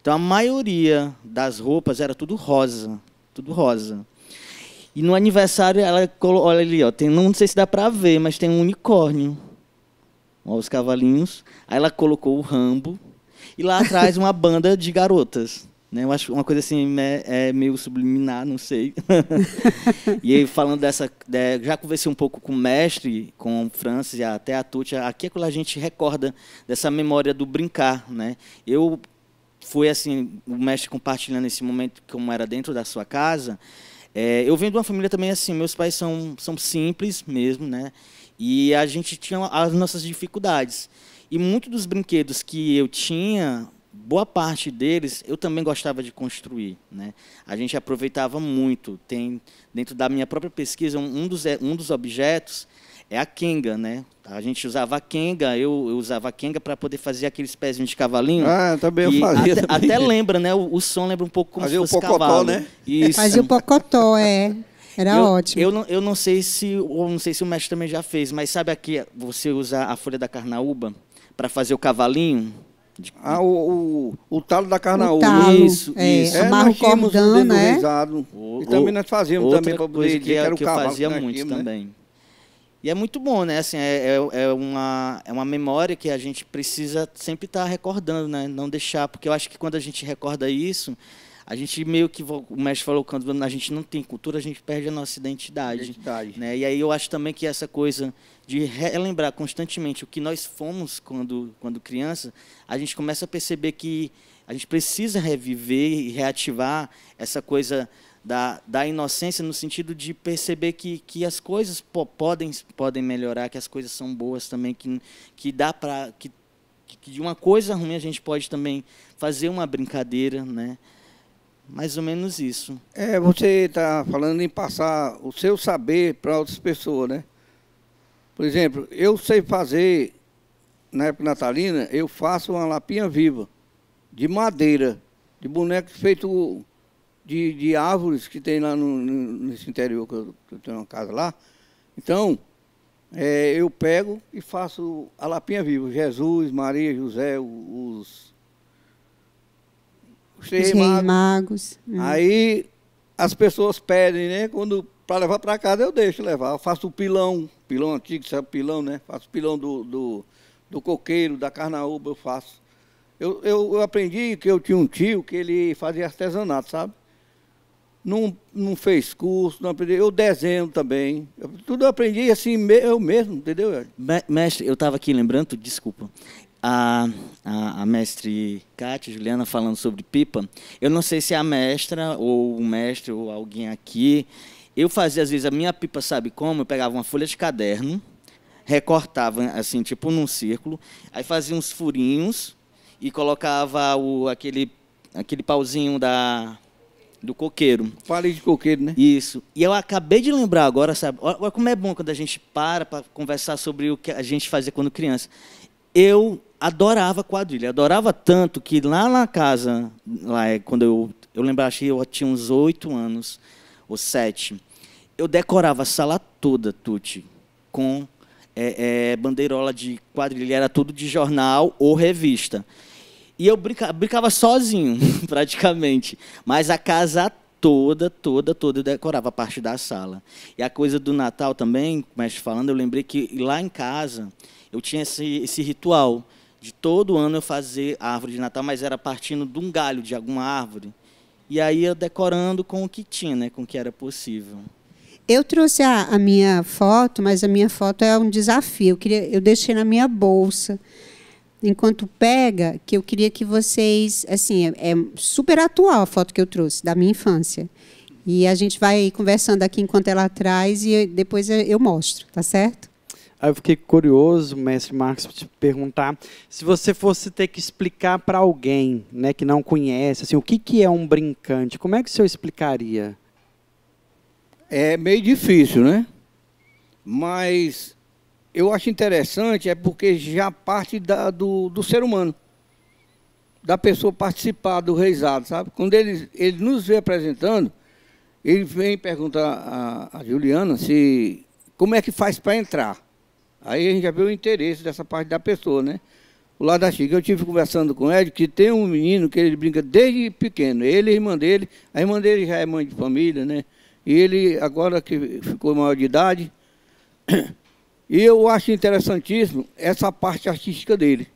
Então a maioria das roupas era tudo rosa, tudo rosa. E no aniversário ela olha ali, ó, tem, não sei se dá para ver, mas tem um unicórnio os cavalinhos. Aí ela colocou o Rambo. E lá atrás uma banda de garotas. Né? Eu acho uma coisa assim, é, é meio subliminar, não sei. e aí, falando dessa. É, já conversei um pouco com o mestre, com o Francis e até a Tuti. Aqui é quando a gente recorda dessa memória do brincar. Né? Eu fui assim, o mestre compartilhando esse momento como era dentro da sua casa. É, eu venho de uma família também assim, meus pais são, são simples mesmo, né? E a gente tinha as nossas dificuldades. E muitos dos brinquedos que eu tinha, boa parte deles eu também gostava de construir. Né? A gente aproveitava muito. Tem Dentro da minha própria pesquisa, um dos, é, um dos objetos é a kenga, né? A gente usava a kenga, eu, eu usava a kenga para poder fazer aqueles pezinhos de cavalinho. Ah, também eu fazia. Até, também. até lembra, né? O, o, som lembra um pouco como fazia se fosse o pocotó, cavalo. né? Isso. Fazia o pocotó, é. Era eu, ótimo. Eu não, eu não sei se, eu não sei se o mestre também já fez, mas sabe aqui você usar a folha da carnaúba para fazer o cavalinho? Ah, o, o, o, talo da carnaúba. Talo, isso, é, isso. É, amarra o cordão, né? O, e também nós fazíamos também para poder que, é era o que eu cavalo, fazia né, muito aqui, também. Né? E é muito bom, né? Assim, é, é, é, uma, é uma memória que a gente precisa sempre estar tá recordando, né? Não deixar, porque eu acho que quando a gente recorda isso, a gente meio que o mestre falou quando a gente não tem cultura a gente perde a nossa identidade, identidade. Né? e aí eu acho também que essa coisa de relembrar constantemente o que nós fomos quando quando criança a gente começa a perceber que a gente precisa reviver e reativar essa coisa da, da inocência no sentido de perceber que, que as coisas po podem, podem melhorar, que as coisas são boas também, que, que dá para que, que de uma coisa ruim a gente pode também fazer uma brincadeira, né? Mais ou menos isso. É, você está falando em passar o seu saber para outras pessoas, né? Por exemplo, eu sei fazer, na época natalina, eu faço uma lapinha viva, de madeira, de boneco feito de, de árvores que tem lá no, no, nesse interior, que eu, que eu, tenho uma casa lá. Então, é, eu pego e faço a lapinha viva, Jesus, Maria, José, os os reis, magos. magos né? Aí as pessoas pedem, né? Quando para levar para casa eu deixo levar. Eu faço o pilão, pilão antigo, sabe pilão, né? Faço o pilão do, do, do coqueiro, da carnaúba, eu faço. Eu, eu, eu, aprendi que eu tinha um tio que ele fazia artesanato, sabe? Não, não fez curso, não aprendi. Eu desenho também. Eu, tudo eu aprendi assim, eu mesmo, entendeu? Mestre, eu estava aqui lembrando, desculpa, a, a, a, mestre Cátia, Juliana, falando sobre pipa. Eu não sei se a mestra ou o mestre ou alguém aqui. Eu fazia, às vezes, a minha pipa, sabe como? Eu pegava uma folha de caderno, recortava, assim, tipo num círculo, aí fazia uns furinhos e colocava o, aquele, aquele pauzinho da, do coqueiro. Fale de coqueiro, né? Isso. E eu acabei de lembrar agora, sabe? Olha como é bom quando a gente para para conversar sobre o que a gente fazia quando criança. Eu adorava quadrilha, adorava tanto que lá na casa, lá é quando eu eu lembro, acho que eu tinha uns oito anos ou sete, eu decorava a sala toda, Tuti, com é, é, bandeirola de quadrilha, era tudo de jornal ou revista. E eu brincava, brincava sozinho, praticamente. Mas a casa toda, toda, toda eu decorava a parte da sala. E a coisa do Natal também, mas falando, eu lembrei que lá em casa eu tinha esse, esse ritual de todo ano eu fazer árvore de Natal, mas era partindo de um galho de alguma árvore. E aí eu decorando com o que tinha, né, com o que era possível. Eu trouxe a, a minha foto, mas a minha foto é um desafio. Eu, queria, eu deixei na minha bolsa enquanto pega, que eu queria que vocês, assim, é, é, super atual a foto que eu trouxe da minha infância. E a gente vai conversando aqui enquanto ela traz e depois eu mostro, tá certo? Aí eu fiquei curioso, mestre Marcos, te perguntar se você fosse ter que explicar para alguém, né, que não conhece, assim, o que que é um brincante? Como é que o senhor explicaria? É meio difícil, né? Mas eu acho interessante é porque já parte da, do, do ser humano, da pessoa participar do reisado, sabe? Quando ele, ele nos vê apresentando, ele vem perguntar a, a Juliana se como é que faz para entrar. Aí a gente já vê o interesse dessa parte da pessoa, né? O lado da Chica. Eu tive conversando com o Ed, que tem um menino que ele brinca desde pequeno. Ele e é a irmã dele. A irmã dele já é mãe de família, né? E ele, agora que ficou maior de idade. E eu acho interessantíssimo essa parte artística dele.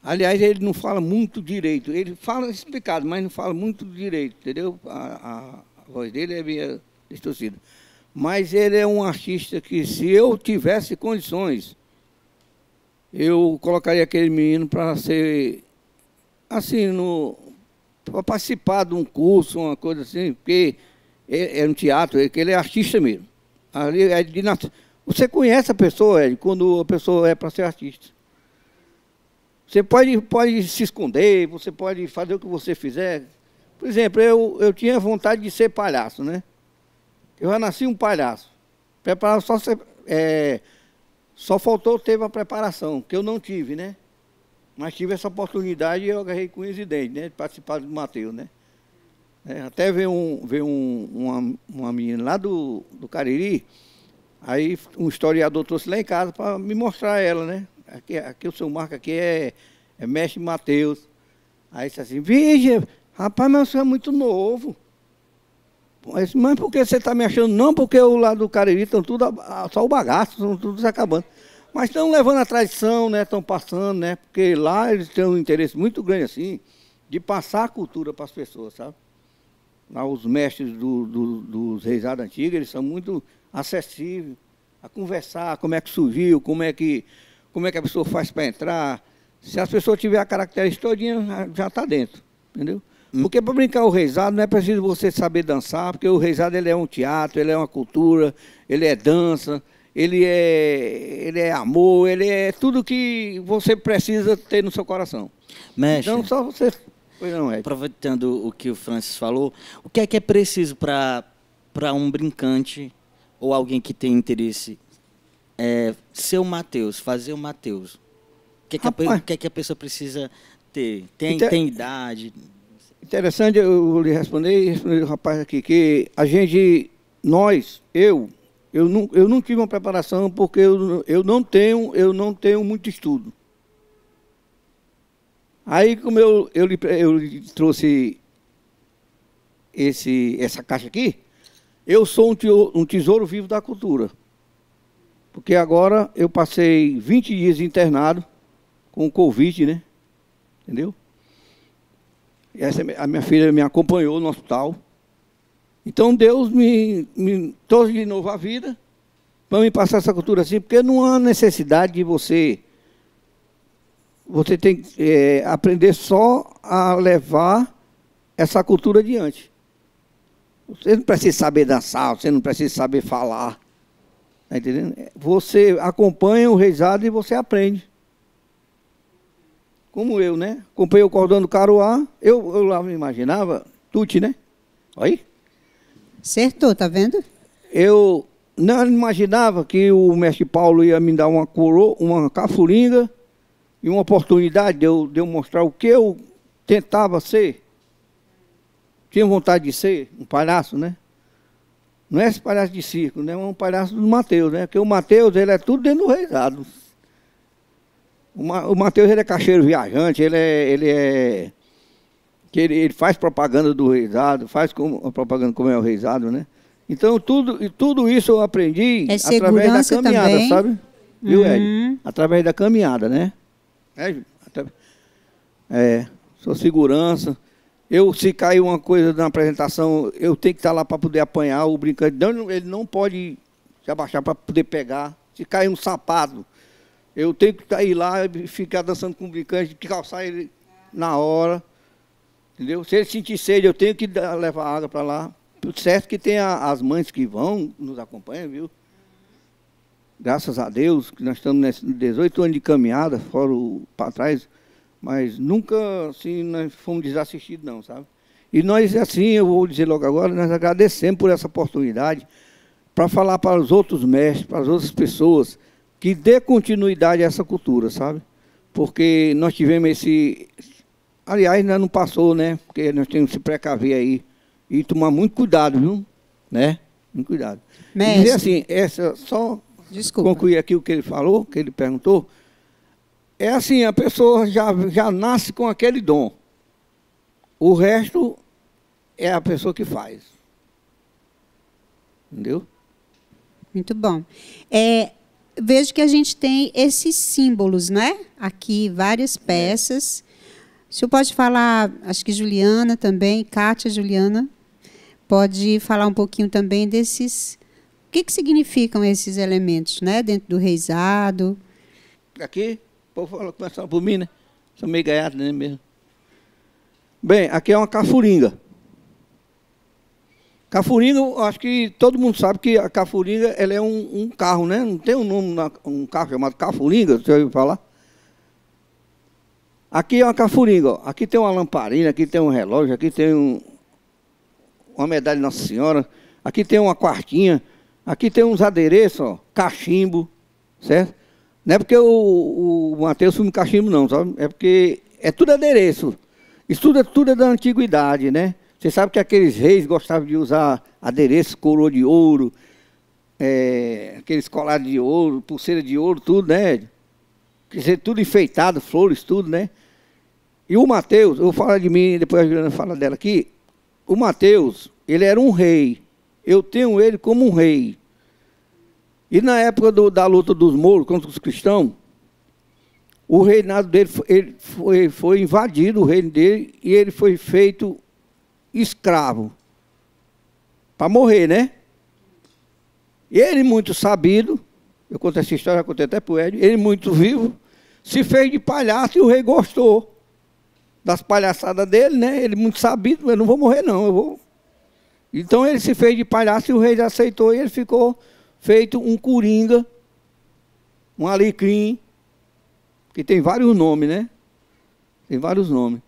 Aliás, ele não fala muito direito. Ele fala explicado, mas não fala muito direito, entendeu? A, a, a voz dele é meio distorcida mas ele é um artista que, se eu tivesse condições, eu colocaria aquele menino para ser assim, para participar de um curso, uma coisa assim, porque é, é um teatro, ele, ele é artista mesmo. Ali é de nat... Você conhece a pessoa, Ed, quando a pessoa é para ser artista. Você pode, pode se esconder, você pode fazer o que você fizer. Por exemplo, eu, eu tinha vontade de ser palhaço, né? Eu já nasci um palhaço. Preparado só, é, só faltou ter uma preparação, que eu não tive, né? Mas tive essa oportunidade e eu agarrei com os dentes, né? De participar do Mateus, né? É, até veio, um, veio um, uma, uma menina lá do, do Cariri, aí um historiador trouxe lá em casa para me mostrar ela, né? Aqui, aqui o seu marco aqui é, é mestre Mateus. Aí disse assim, veja, rapaz, mas você é muito novo mas por que você está me achando? Não, porque o lado do Cariri estão tudo, só o bagaço, estão tudo se acabando. Mas estão levando a tradição, né? Estão passando, né? Porque lá eles têm um interesse muito grande, assim, de passar a cultura para as pessoas, sabe? Lá os mestres do, do, dos reisados antigos, eles são muito acessíveis a conversar, como é que surgiu, como é que, como é que a pessoa faz para entrar. Se as pessoas tiver a característica todinha, já está dentro, entendeu? Hum. Porque para brincar o reisado não é preciso você saber dançar, porque o reisado ele é um teatro, ele é uma cultura, ele é dança, ele é, ele é amor, ele é tudo que você precisa ter no seu coração. Mexe. Então só você. Pois não, Aproveitando o que o Francis falou, o que é que é preciso para um brincante ou alguém que tem interesse é, ser o Mateus, fazer o Mateus? O que, é que, a, o que, é que a pessoa precisa ter? Tem, então, tem idade? Interessante, eu lhe respondi, responder o rapaz aqui, que a gente, nós, eu, eu não, eu não tive uma preparação porque eu, eu, não tenho, eu não tenho muito estudo. Aí, como eu, eu, lhe, eu lhe trouxe esse, essa caixa aqui, eu sou um tesouro, um tesouro vivo da cultura. Porque agora eu passei 20 dias internado com o Covid, né? Entendeu? Essa, é a minha filha me acompanhou no hospital. Então Deus me, me trouxe de novo a vida para me passar essa cultura assim, porque não há necessidade de você. Você tem que é, aprender só a levar essa cultura adiante. Você não precisa saber dançar, você não precisa saber falar. Tá entendendo? Você acompanha o reisado e você aprende como eu, né? Comprei o cordão do Caruá, eu, eu lá me imaginava, tute, né? Aí. Acertou, tá vendo? Eu não imaginava que o mestre Paulo ia me dar uma coroa, uma cafuringa e uma oportunidade de eu, de eu mostrar o que eu tentava ser. Tinha vontade de ser um palhaço, né? Não é esse palhaço de circo, né? É um palhaço do Mateus, né? Porque o Mateus, ele é tudo dentro do reisado. O Matheus ele é cacheiro viajante, ele é. Ele, é, ele, ele faz propaganda do reisado, faz com, propaganda como é o reisado, né? Então tudo, tudo isso eu aprendi é através da caminhada, também. sabe? Viu, uhum. Ed? Através da caminhada, né? É, é, sua segurança. Eu, se cair uma coisa na apresentação, eu tenho que estar lá para poder apanhar o brincante. Ele não pode se abaixar para poder pegar. Se cair um sapato, eu tenho que ir lá e ficar dançando com o brincante, calçar ele na hora. Entendeu? Se ele sentir sede, eu tenho que levar água para lá. Certo que tem a, as mães que vão, nos acompanham, viu? Graças a Deus, que nós estamos nesse 18 anos de caminhada, fora para trás, mas nunca assim nós fomos desassistidos, não, sabe? E nós, assim, eu vou dizer logo agora, nós agradecemos por essa oportunidade para falar para os outros mestres, para as outras pessoas, que dê continuidade a essa cultura, sabe? Porque nós tivemos esse. Aliás, né, não passou, né? Porque nós temos que se precaver aí e tomar muito cuidado, viu? Né? Muito cuidado. Mestre. Dizer assim, essa, só Desculpa. concluir aqui o que ele falou, o que ele perguntou. É assim, a pessoa já, já nasce com aquele dom. O resto é a pessoa que faz. Entendeu? Muito bom. É, vejo que a gente tem esses símbolos, né? Aqui, várias é. peças. O senhor pode falar, acho que Juliana também, Kátia, Juliana, pode falar um pouquinho também desses. O que, que significam esses elementos, né? Dentro do reizado. Aqui, o povo fala, começar por mim, né? Sou meio gaiado, né mesmo? Bem, aqui é uma cafuringa. Cafuringa, acho que todo mundo sabe que a Cafuringa ela é um, um carro, né? Não tem um nome, na, um carro chamado Cafuringa, você ouviu falar? Aqui é uma Cafuringa, ó. aqui tem uma lamparina, aqui tem um relógio, aqui tem um, uma medalha Nossa Senhora, aqui tem uma quartinha, aqui tem uns adereços, ó, cachimbo, certo? Não é porque o, o Mateus filme cachimbo não, sabe? É porque é tudo adereço. Isso tudo, é, tudo é da antiguidade, né? Você sabe que aqueles reis gostavam de usar adereço, coroa de ouro, é, aqueles colares de ouro, pulseira de ouro, tudo, né? Quer dizer, tudo enfeitado, flores, tudo, né? E o Mateus, eu vou falar de mim, depois a Juliana fala dela aqui. O Mateus, ele era um rei. Eu tenho ele como um rei. E na época do, da luta dos mouros contra os cristãos, o reinado dele ele foi, foi invadido, o reino dele, e ele foi feito escravo para morrer, né? Ele, muito sabido, eu conto essa história, já contei até para o Hélio, ele, muito vivo, se fez de palhaço e o rei gostou das palhaçadas dele, né? Ele, muito sabido, eu não vou morrer, não, eu vou. Então ele se fez de palhaço e o rei aceitou e ele ficou feito um coringa, um alecrim, que tem vários nomes, né? Tem vários nomes.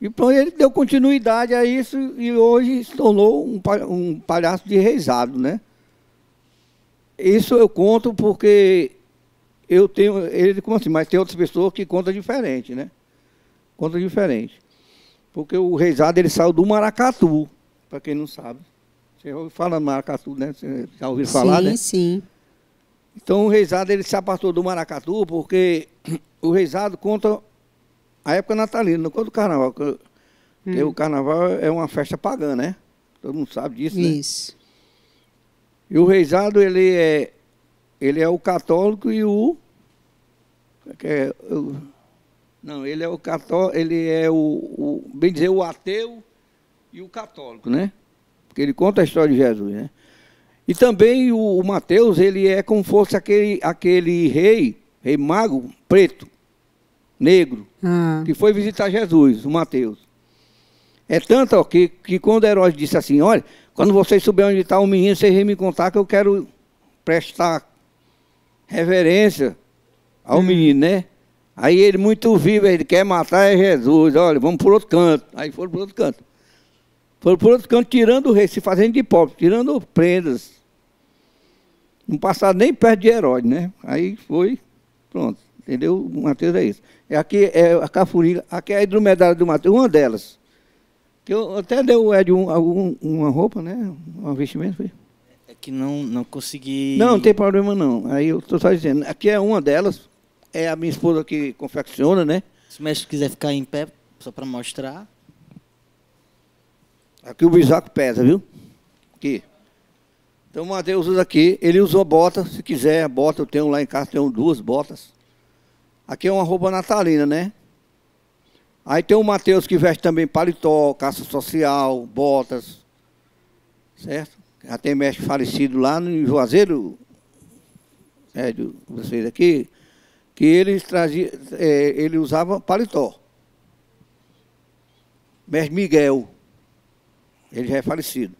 Então ele deu continuidade a isso e hoje se tornou um, um palhaço de reizado, né? Isso eu conto porque eu tenho. Ele como assim, mas tem outras pessoas que contam diferente, né? Conta diferente. Porque o reizado ele saiu do Maracatu, para quem não sabe. Você ouviu falar do Maracatu, né? Você já ouviu falar, sim, né? Sim, sim. Então o reizado ele se apartou do Maracatu porque o reizado conta a época natalina, quando o carnaval. hum. o carnaval é uma festa pagã, né? Todo mundo sabe disso, Isso. né? Isso. E o reizado, ele é, ele é o católico e o. É que é, o não, ele é o católico, ele é o, o, bem dizer, o ateu e o católico, né? Porque ele conta a história de Jesus, né? E também o, o Mateus, ele é como fosse aquele, aquele rei, rei mago preto, negro, ah. que foi visitar Jesus, o Mateus. É tanto ó, que, que quando Herodes disse assim, olha, quando vocês souberem onde está o menino, vocês vêm me contar que eu quero prestar reverência ao hum. menino, né? Aí ele muito vivo, ele quer matar é Jesus, olha, vamos para outro canto. Aí foram para outro canto. Foram para outro canto, tirando o rei, se fazendo de pobre, tirando prendas. Não passaram nem perto de Herodes, né? Aí foi, pronto. Entendeu? O Mateus é isso. É aqui é a cafuriga, aqui é a hidromedalha do Mateus, uma delas. Que eu até deu o Ed um, um, uma roupa, né? Um vestimento. Foi. É que não, não consegui. Não, não tem problema não. Aí eu estou só dizendo, aqui é uma delas. É a minha esposa que confecciona, né? Se o mestre quiser ficar em pé, só para mostrar. Aqui o bisaco pesa, viu? Aqui. Então o Mateus usa aqui, ele usou bota, se quiser, bota, eu tenho lá em casa, tenho duas botas. Aqui é uma roupa natalina, né? Aí tem o Mateus que veste também paletó, caça social, botas, certo? Já tem mestre falecido lá no Juazeiro, é, de vocês aqui, que ele, trazia, é, ele usava paletó. Mestre Miguel, ele já é falecido.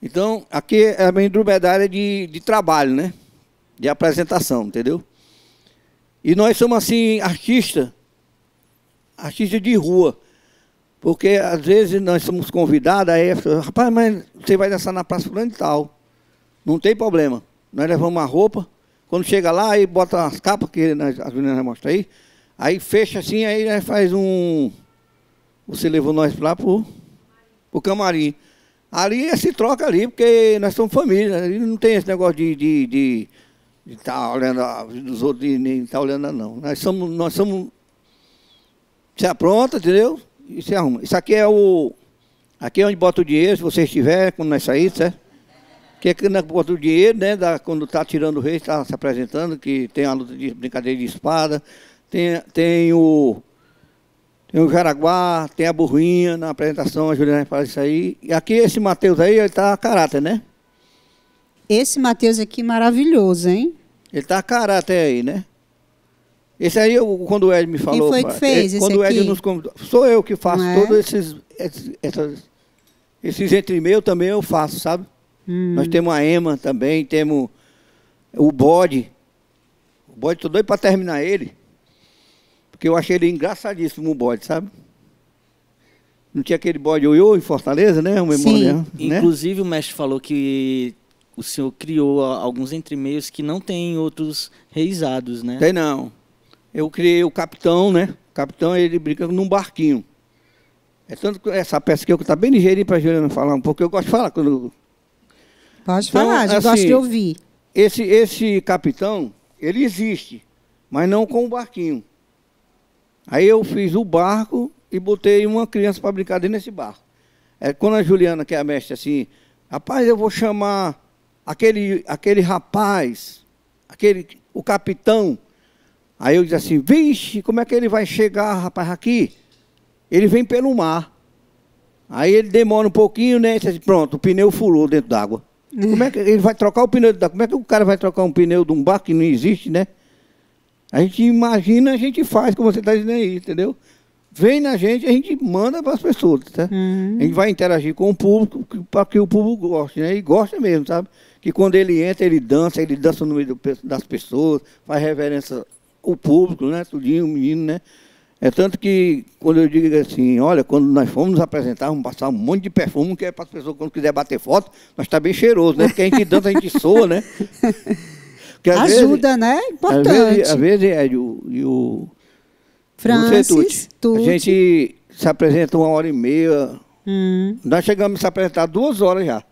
Então, aqui é a minha dromedária de, de trabalho, né? De apresentação, entendeu? E nós somos assim, artistas, artistas de rua. Porque às vezes nós somos convidados, aí a pessoa, rapaz, mas você vai dançar na praça fulano e tal. Não tem problema. Nós levamos a roupa, quando chega lá, aí bota as capas que nós, as meninas mostram aí, aí fecha assim, aí nós faz um. Você levou nós lá pro, pro camarim. Ali se troca ali, porque nós somos família, ali não tem esse negócio de, de, de Tá ah, de estar tá olhando a vida dos outros e nem estar olhando, não. Nós somos, nós somos. Se apronta, entendeu? E se arruma. Isso aqui é o. Aqui é onde bota o dinheiro, se você estiver, quando nós sair, certo? Que é quando bota o dinheiro, né? Da, quando está tirando o rei, está se apresentando, que tem a luta de brincadeira de espada, tem, tem o. Tem o Jaraguá, tem a burrinha na apresentação, a Juliana faz isso aí. E aqui esse Matheus aí, ele tá a caráter, né? Esse Mateus aqui maravilhoso, hein? Ele tá cará até aí, né? Esse aí, quando o Ed me falou. Quem foi que é, fez quando esse o Ed nos convidou. Sou eu que faço é? todos esses. Esses, essas, esses entre também eu faço, sabe? Hum. Nós temos a Ema também, temos o bode. O bode, tô doido para terminar ele. Porque eu achei ele engraçadíssimo, o bode, sabe? Não tinha aquele bode Oiô em Fortaleza, né? O Sim. Né? Inclusive o mestre falou que o senhor criou alguns entremeios que não tem outros reisados, né? Tem não. Eu criei o capitão, né? O capitão ele brinca num barquinho. É tanto que essa peça que eu tá bem ligeirinho para a Juliana falar um pouco, eu gosto de falar quando. Pode então, falar, eu gosto de assim, ouvir. Esse, esse capitão, ele existe, mas não com o barquinho. Aí eu fiz o barco e botei uma criança para brincar dentro desse barco. É, quando a Juliana, que é a mestre, assim, rapaz, eu vou chamar aquele, aquele rapaz, aquele, o capitão. Aí eu disse assim: Vixe, como é que ele vai chegar, rapaz, aqui? Ele vem pelo mar. Aí ele demora um pouquinho, né? Disse, assim, Pronto, o pneu furou dentro d'água. Como é que ele vai trocar o pneu Como é que o cara vai trocar um pneu de um barco que não existe, né? A gente imagina, a gente faz, como você está dizendo aí, entendeu? Vem na gente, a gente manda para as pessoas, tá? Uhum. A gente vai interagir com o público para que o público goste, né? E gosta mesmo, sabe? que quando ele entra, ele dança, ele dança no meio das pessoas, faz reverência ao público, né? Tudinho, o menino, né? É tanto que, quando eu digo assim, olha, quando nós fomos nos apresentar, vamos passar um monte de perfume, que é para as pessoas, quando quiser bater foto, nós está bem cheiroso, né? Porque a gente dança, a gente soa, né? Porque, Ajuda, né, é vezes, né? Importante. Às vezes, às vezes é, e o... E o Francis, Tucci. A gente se apresenta uma hora e meia. Hum. Nós chegamos a se apresentar duas horas já.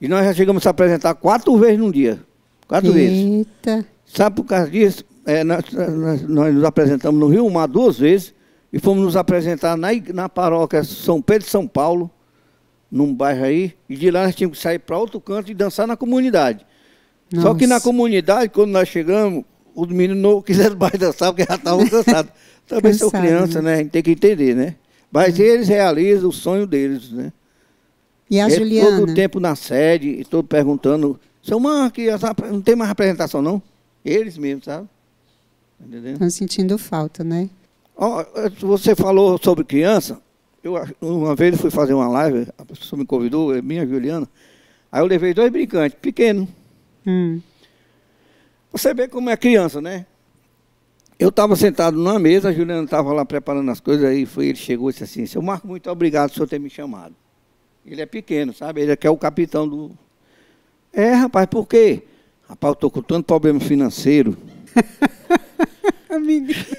E nós já chegamos a apresentar quatro vezes num dia. Quatro Eita. vezes. Sabe por causa disso? É, nós, nós, nós, nos apresentamos no Rio Mar duas vezes e fomos nos apresentar na, na paróquia São Pedro de São Paulo, num bairro aí, e de lá nós tínhamos que sair para outro canto e dançar na comunidade. Nossa. Só que na comunidade, quando nós chegamos, os meninos não quiseram mais dançar porque já estavam cansados. Também Cansado, são crianças, né? né? A gente tem que entender, né? Mas é. eles realizam o sonho deles, né? E a ele Juliana? Todo o tempo na sede, e todo perguntando, seu Marco, não tem mais apresentação, não? Eles mesmos, sabe? Entendeu? Estão sentindo falta, né? Oh, você falou sobre criança. Eu, uma vez eu fui fazer uma live, a pessoa me convidou, é minha Juliana. Aí eu levei dois brincantes, pequenos. Hum. Você vê como é criança, né? Eu estava sentado numa mesa, a Juliana estava lá preparando as coisas, aí foi, ele chegou e disse assim, seu Marco, muito obrigado por senhor ter me chamado. Ele é pequeno, sabe? Ele é que é o capitão do. É, rapaz, por quê? Rapaz, eu estou com tanto problema financeiro.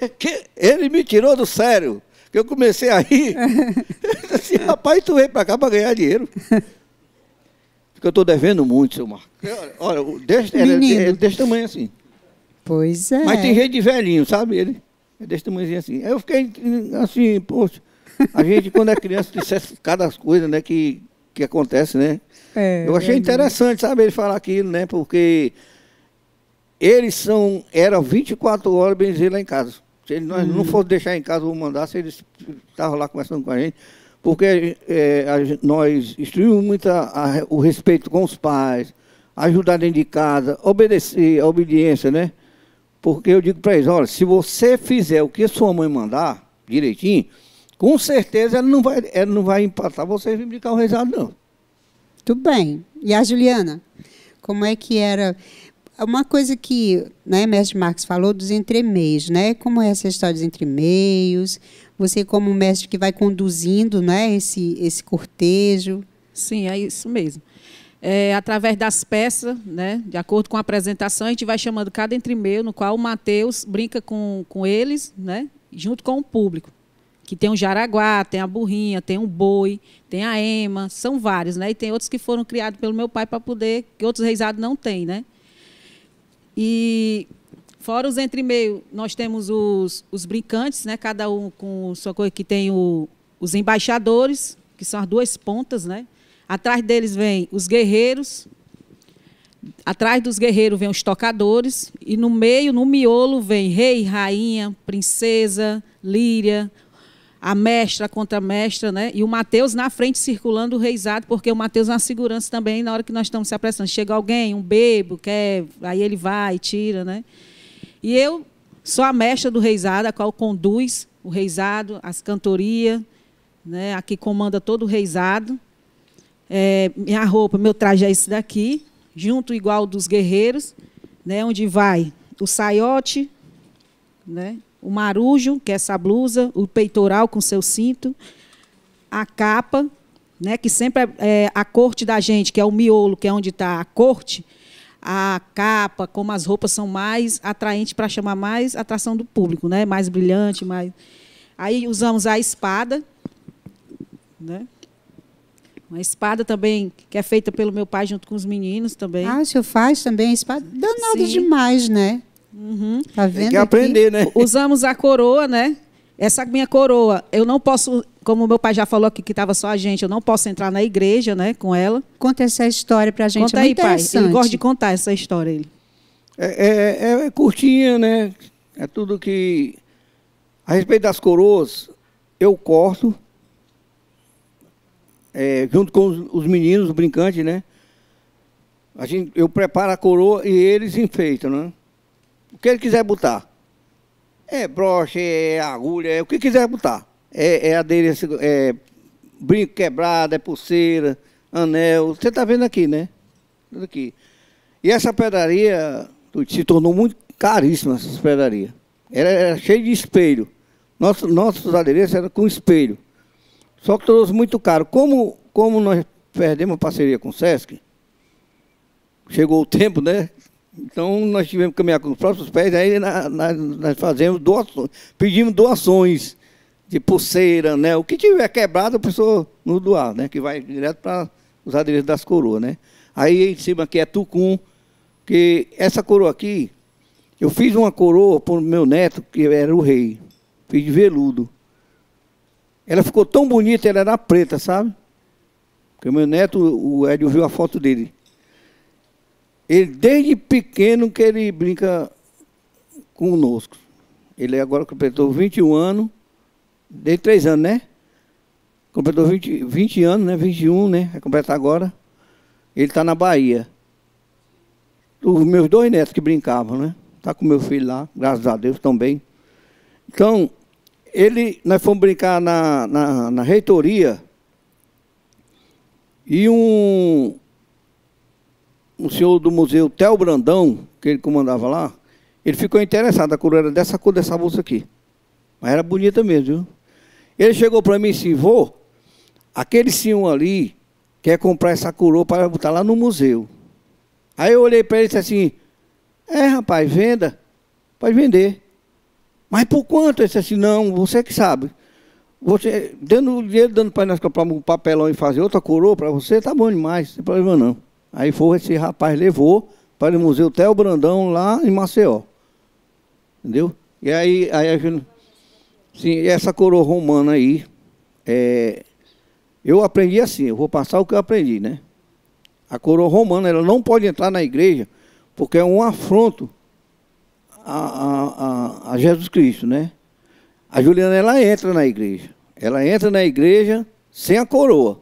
que ele me tirou do sério. Que eu comecei a rir. assim, rapaz, tu veio para cá para ganhar dinheiro. Porque eu estou devendo muito, seu Marco. Olha, desse, é ele, é desse tamanho assim. Pois é. Mas tem jeito de velhinho, sabe? Ele é desse tamanho assim. Aí eu fiquei assim, poxa. A gente, quando é criança, dissesse é cada coisa, né, que, que acontece, né? É, eu achei é interessante, sabe, ele falar aquilo, né? Porque eles são, eram 24 horas benzer lá em casa. Se eles nós hum. não uhum. fosse deixar em casa ou se eles estavam lá conversando com a gente. Porque é, a, nós instruímos muito a, a, o respeito com os pais, ajudar dentro de casa, obedecer, a obediência, né? Porque eu digo para eles, olha, se você fizer o que sua mãe mandar direitinho, com certeza ela não vai, ela não vai empatar você vir o carro rezado, não. Tudo bem. E a Juliana? Como é que era? Uma coisa que né, mestre Marcos falou dos entremeios, né? Como é essa história dos entremeios? Você como mestre que vai conduzindo né, esse, esse cortejo. Sim, é isso mesmo. É, através das peças, né, de acordo com a apresentação, a gente vai chamando cada entremeio, no qual o Mateus brinca com, com eles, né, junto com o público que tem o jaraguá, tem a burrinha, tem o boi, tem a ema, são vários, né? E tem outros que foram criados pelo meu pai para poder, que outros reisados não têm, né? E fora os entre meio, nós temos os, os brincantes, né? Cada um com sua coisa que tem o, os embaixadores, que são as duas pontas, né? Atrás deles vem os guerreiros, atrás dos guerreiros vem os tocadores e no meio, no miolo vem rei, rainha, princesa, líria, a mestra, a contramestra, né? E o Matheus na frente circulando o reizado, porque o Matheus na é segurança também, na hora que nós estamos se apressando. Chega alguém, um bebo, quer, aí ele vai, tira, né? E eu sou a mestra do reizado, a qual conduz o reizado, as cantorias, né? Aqui comanda todo o reizado. É, minha roupa, meu traje é esse daqui, junto igual dos guerreiros, né? Onde vai o saiote, né? o marujo, que é essa blusa, o peitoral com seu cinto, a capa, né, que sempre é, é a corte da gente, que é o miolo, que é onde está a corte, a capa, como as roupas são mais atraentes para chamar mais atração do público, né? mais brilhante. Mais... Aí usamos a espada, né? Uma espada também, que é feita pelo meu pai junto com os meninos também. Ah, o senhor faz também a espada? Danado Sim. demais, né? Uhum. Tá vendo Tem que aprender, aqui? né? Usamos a coroa, né? Essa minha coroa, eu não posso, como meu pai já falou aqui que estava só a gente, eu não posso entrar na igreja, né, com ela. Conta essa história para a gente. Conta é aí, pai. Ele gosta de contar essa história, ele. É, é, é, é curtinha, né? É tudo que a respeito das coroas, eu corto, é, junto com os, meninos, os brincantes, né? A gente, eu preparo a coroa e eles enfeitam, né? que ele quiser botar. É broche, é agulha, é o que quiser botar. É, é aderência, é brinco quebrado, é pulseira, anel. Você está vendo aqui, né? Tudo aqui. E essa pedraria se tornou muito caríssima, essa pedraria. Era, era cheia de espelho. Nosso, nossos adereços eram com espelho. Só que trouxe muito caro. Como, como nós perdemos a parceria com o Sesc, chegou o tempo, né? Então, nós tivemos que caminhar com os próprios pés, aí nós fazemos doações, pedimos doações de pulseira, né? O que tiver quebrado, a pessoa nos doar, né? Que vai direto para os adereços das coroas, né? Aí em cima aqui é tucum, que essa coroa aqui, eu fiz uma coroa para o meu neto, que era o rei, fiz de veludo. Ela ficou tão bonita, ela era preta, sabe? Porque meu neto, o Hélio viu a foto dele. Ele, desde pequeno que ele brinca conosco. Ele agora completou 21 anos, desde 3 anos, né? Completou 20, 20 anos, né? 21, né? Vai completar agora. Ele está na Bahia. Os meus dois netos que brincavam, né? Está com meu filho lá, graças a Deus, também. Então, ele, nós fomos brincar na, na, na reitoria e um, o senhor do museu, Theo Brandão, que ele comandava lá, ele ficou interessado, a coroa era dessa cor dessa bolsa aqui. Mas era bonita mesmo, viu? Ele chegou para mim e disse, vô, aquele senhor ali quer comprar essa coroa para botar lá no museu. Aí eu olhei para ele e disse assim, é rapaz, venda, pode vender. Mas por quanto? Ele disse assim, não, você que sabe. Você, dando o dinheiro, dando para nós comprar um papelão e fazer outra coroa para você, tá bom demais, não tem problema não. Aí foi esse rapaz levou para o Museu Tel Brandão, lá em Maceió. Entendeu? E aí, aí a gente, sim, essa coroa romana aí, é, eu aprendi assim, eu vou passar o que eu aprendi, né? A coroa romana, ela não pode entrar na igreja, porque é um afronto a, a, a Jesus Cristo, né? A Juliana, ela entra na igreja. Ela entra na igreja sem a coroa.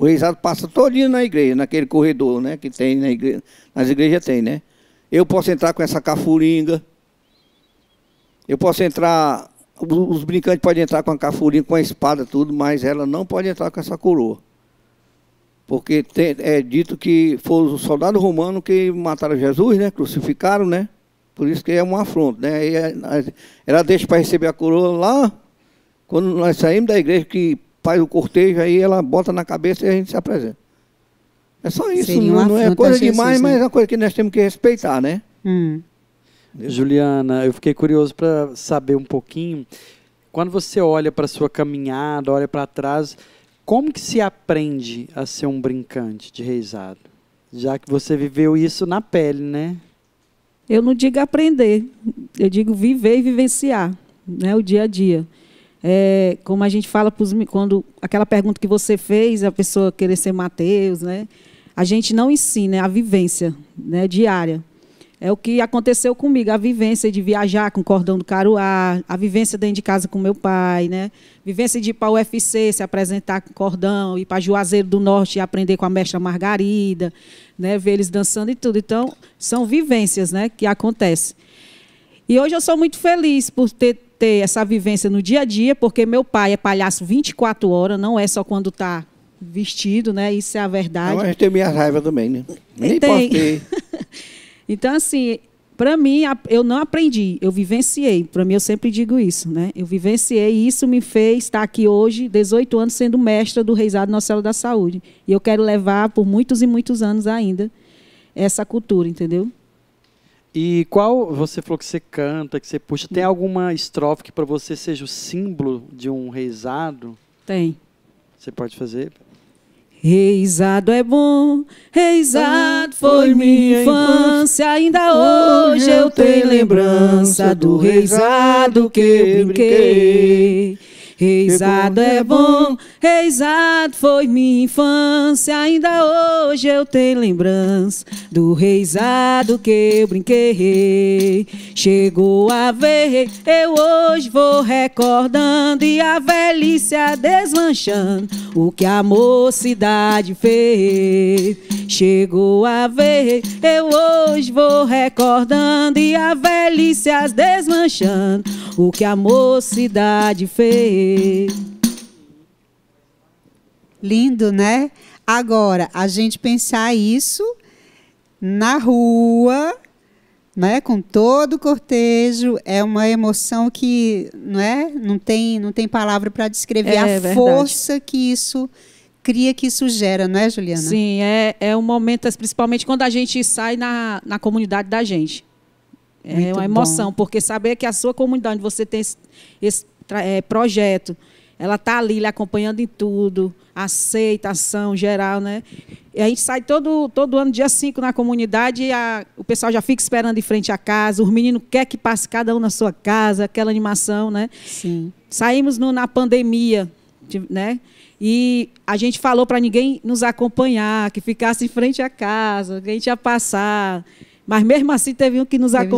O reisado passa todinho na igreja, naquele corredor, né? Que tem na igreja, nas igrejas tem, né? Eu posso entrar com essa cafuringa. Eu posso entrar, os brincantes podem entrar com a cafurinha, com a espada, tudo, mas ela não pode entrar com essa coroa. Porque tem, é dito que foi o soldado romano que mataram Jesus, né? Crucificaram, né? Por isso que é um afronto, né? E é, é, ela deixa para receber a coroa lá, quando nós saímos da igreja, que faz o cortejo, aí ela bota na cabeça e a gente se apresenta. É só isso, Seria não, não é coisa assim, demais, né? mas é uma coisa que nós temos que respeitar, né? Hum. Juliana, eu fiquei curioso para saber um pouquinho. Quando você olha para sua caminhada, olha para trás, como que se aprende a ser um brincante de reisado? Já que você viveu isso na pele, né? Eu não digo aprender, eu digo viver e vivenciar, né, o dia a dia. É, como a gente fala pros, quando aquela pergunta que você fez, a pessoa querer ser Mateus, né? A gente não ensina é a vivência né, diária. É o que aconteceu comigo, a vivência de viajar com o cordão do Caruá, a vivência dentro de casa com meu pai, né? Vivência de ir para o UFC, se apresentar com cordão, ir para Juazeiro do Norte e aprender com a mestra Margarida, né? Ver eles dançando e tudo. Então, são vivências, né, que acontecem. E hoje eu sou muito feliz por ter ter essa vivência no dia a dia, porque meu pai é palhaço 24 horas, não é só quando está vestido, né? Isso é a verdade. Agora a gente tem minha raiva também, né? Nem tem. então, assim, para mim, eu não aprendi, eu vivenciei. Para mim, eu sempre digo isso, né? Eu vivenciei e isso me fez estar aqui hoje, 18 anos, sendo mestra do Reisado Nossa Senhora da Saúde. E eu quero levar por muitos e muitos anos ainda essa cultura, entendeu? E qual você falou que você canta, que você puxa? Tem alguma estrofe que para você seja o símbolo de um reizado? Tem. Você pode fazer? Reizado é bom, reizado ah, foi minha infância. Ainda hoje eu tenho lembrança do reizado que eu brinquei. Reisado é bom, reisado foi minha infância. Ainda hoje eu tenho lembrança do reisado que eu brinquei. Chegou a ver, eu hoje vou recordando e a velhice a desmanchando o que a mocidade fez. Chegou a ver, eu hoje vou recordando e a velhice a desmanchando o que a mocidade fez. Lindo, né? Agora, a gente pensar isso na rua, né, com todo o cortejo, é uma emoção que, não é? Não tem, não tem palavra para descrever é, a verdade. força que isso cria que isso gera, não é, Juliana? Sim, é, é um momento, principalmente quando a gente sai na, na comunidade da gente. É Muito uma emoção, bom. porque saber que a sua comunidade, onde você tem esse, esse é, projeto. Ela está ali lhe acompanhando em tudo, aceitação geral, né? E a gente sai todo, todo ano, dia 5, na comunidade, a, o pessoal já fica esperando em frente à casa, os meninos quer que passe cada um na sua casa, aquela animação, né? Sim. Saímos no, na pandemia, né? E a gente falou para ninguém nos acompanhar, que ficasse em frente à casa, que a gente ia passar. Mas mesmo assim teve um que nos acompanhar,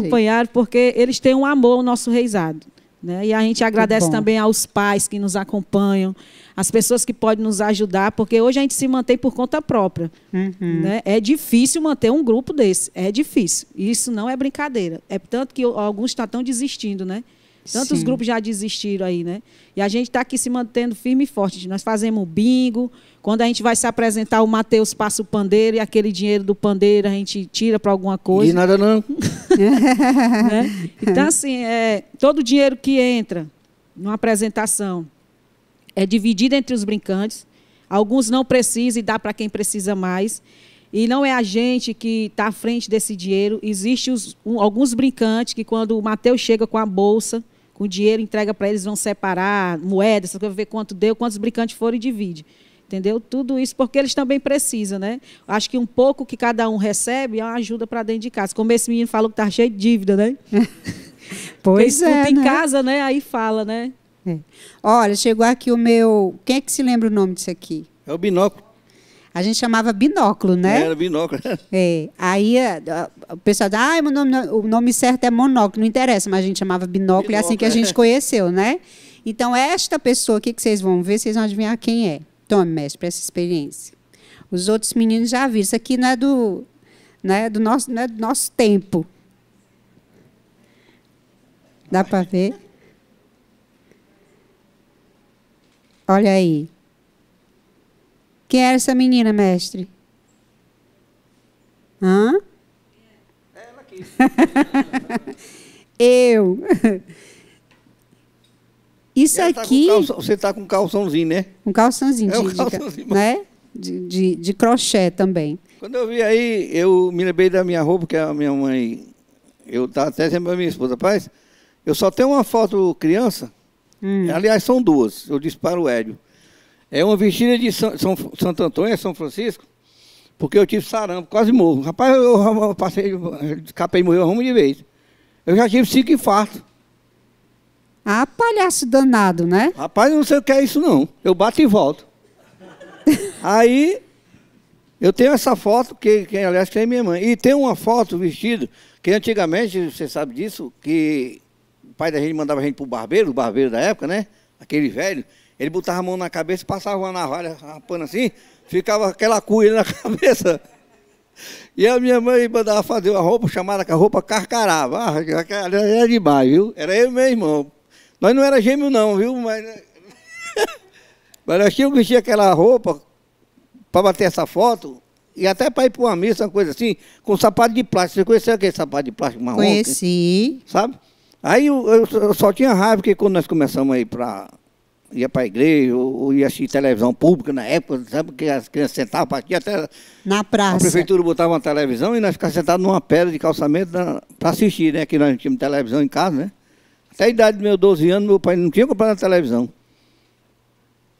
acompanharam, porque eles têm um amor ao nosso reizado. Né? E a gente agradece também aos pais que nos acompanham, as pessoas que podem nos ajudar, porque hoje a gente se mantém por conta própria. Uhum. Né? É difícil manter um grupo desse, é difícil. Isso não é brincadeira. É tanto que alguns estão tá desistindo, né? Tantos Sim. grupos já desistiram aí, né? E a gente está aqui se mantendo firme e forte. Nós fazemos bingo. Quando a gente vai se apresentar, o Matheus passa o pandeiro e aquele dinheiro do pandeiro a gente tira para alguma coisa. E nada não. né? Então, assim, é, todo o dinheiro que entra numa apresentação é dividido entre os brincantes. Alguns não precisam e dá para quem precisa mais. E não é a gente que está à frente desse dinheiro. Existem um, alguns brincantes que, quando o Mateus chega com a bolsa, com o dinheiro, entrega para eles, vão separar moedas, ver quanto deu, quantos brincantes foram e divide. Entendeu? Tudo isso porque eles também precisam, né? Acho que um pouco que cada um recebe é uma ajuda para dentro de casa. Como esse menino falou que está cheio de dívida, né? pois Quem é. Né? em casa, né? Aí fala, né? É. Olha, chegou aqui o meu. Quem é que se lembra o nome disso aqui? É o binóculo. A gente chamava binóculo, né? Era binóculo. É. Aí o é, pessoal dá, ah, o nome, é, o nome certo é monóculo, não interessa, mas a gente chamava binóculo, binóculo é assim que a gente é. conheceu, né? Então, esta pessoa aqui que vocês vão ver, vocês vão adivinhar quem é. Tome, mestre, para essa experiência. Os outros meninos já viram. Isso aqui não é do, não é do, nosso, não é do nosso tempo. Dá para ver? Olha aí. Quem era essa menina, mestre? Hã? Ela Eu. Isso tá aqui. Calção, você está com um calçãozinho, né? Um calçãozinho, é um de, calçãozinho de, né? De, de, de, crochê também. Quando eu vi aí, eu me lembrei da minha roupa, que a minha mãe. Eu estava até dizendo para minha esposa, rapaz, eu só tenho uma foto criança. Hum. Aliás, são duas. Eu disse para o Hélio. É uma vigília de São, São, Santo Antônio, é São Francisco, porque eu tive sarampo, quase morro. Rapaz, eu, eu, eu passei, escapei e morri uma de vez. Eu já tive cinco infartos. Ah, palhaço danado, né? Rapaz, eu não sei o que é isso, não. Eu bato e volto. Aí, eu tenho essa foto, que, que aliás, que é minha mãe. E tem uma foto vestido, que antigamente, você sabe disso, que o pai da gente mandava a gente pro barbeiro, o barbeiro da época, né? Aquele velho. Ele botava a mão na cabeça, passava uma navalha rapando assim, ficava aquela cuia na cabeça. E a minha mãe mandava fazer uma roupa chamada a roupa carcarava. Ah, era demais, viu? Era eu e meu irmão. Nós não era gêmeo não, viu? Mas, Mas nós tínhamos que vestir aquela roupa para bater essa foto e até para ir para uma missa, uma coisa assim, com sapato de plástico. Você conheceu aquele sapato de plástico marrom? Conheci. sabe? Aí eu, eu, só tinha raiva, porque quando nós começamos aí para ia para a igreja, ou, ia assistir televisão pública na época, sabe que as crianças sentavam para aqui até. Na praça. A prefeitura botava uma televisão e nós ficávamos sentados numa pedra de calçamento para assistir, né? Que nós tínhamos televisão em casa, né? Até a idade dos meus 12 anos, meu pai não tinha comprado a televisão.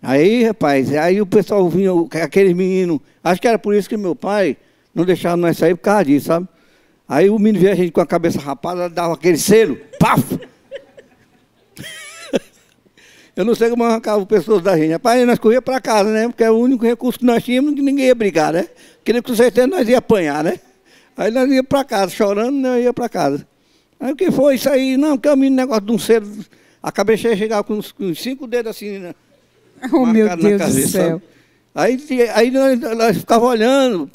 Aí, rapaz, aí o pessoal vinha, aqueles meninos. Acho que era por isso que meu pai não deixava nós sair por causa disso, sabe? Aí o menino via a gente com a cabeça rapada, dava aquele selo, paf! Eu não sei como arrancava pessoas da gente. Rapaz, nós corria para casa, né? Porque era é o único recurso que nós tínhamos que ninguém ia brigar, né? Queria com certeza nós ia apanhar, né? Aí nós ia para casa, chorando, né? ia para casa. Aí o que foi isso aí? Não, que eu é me negócio de um ser. A cabeça chegava com uns, com cinco dedos assim, né? Oh, meu Deus cabeça, do céu. Aí, aí nós, nós olhando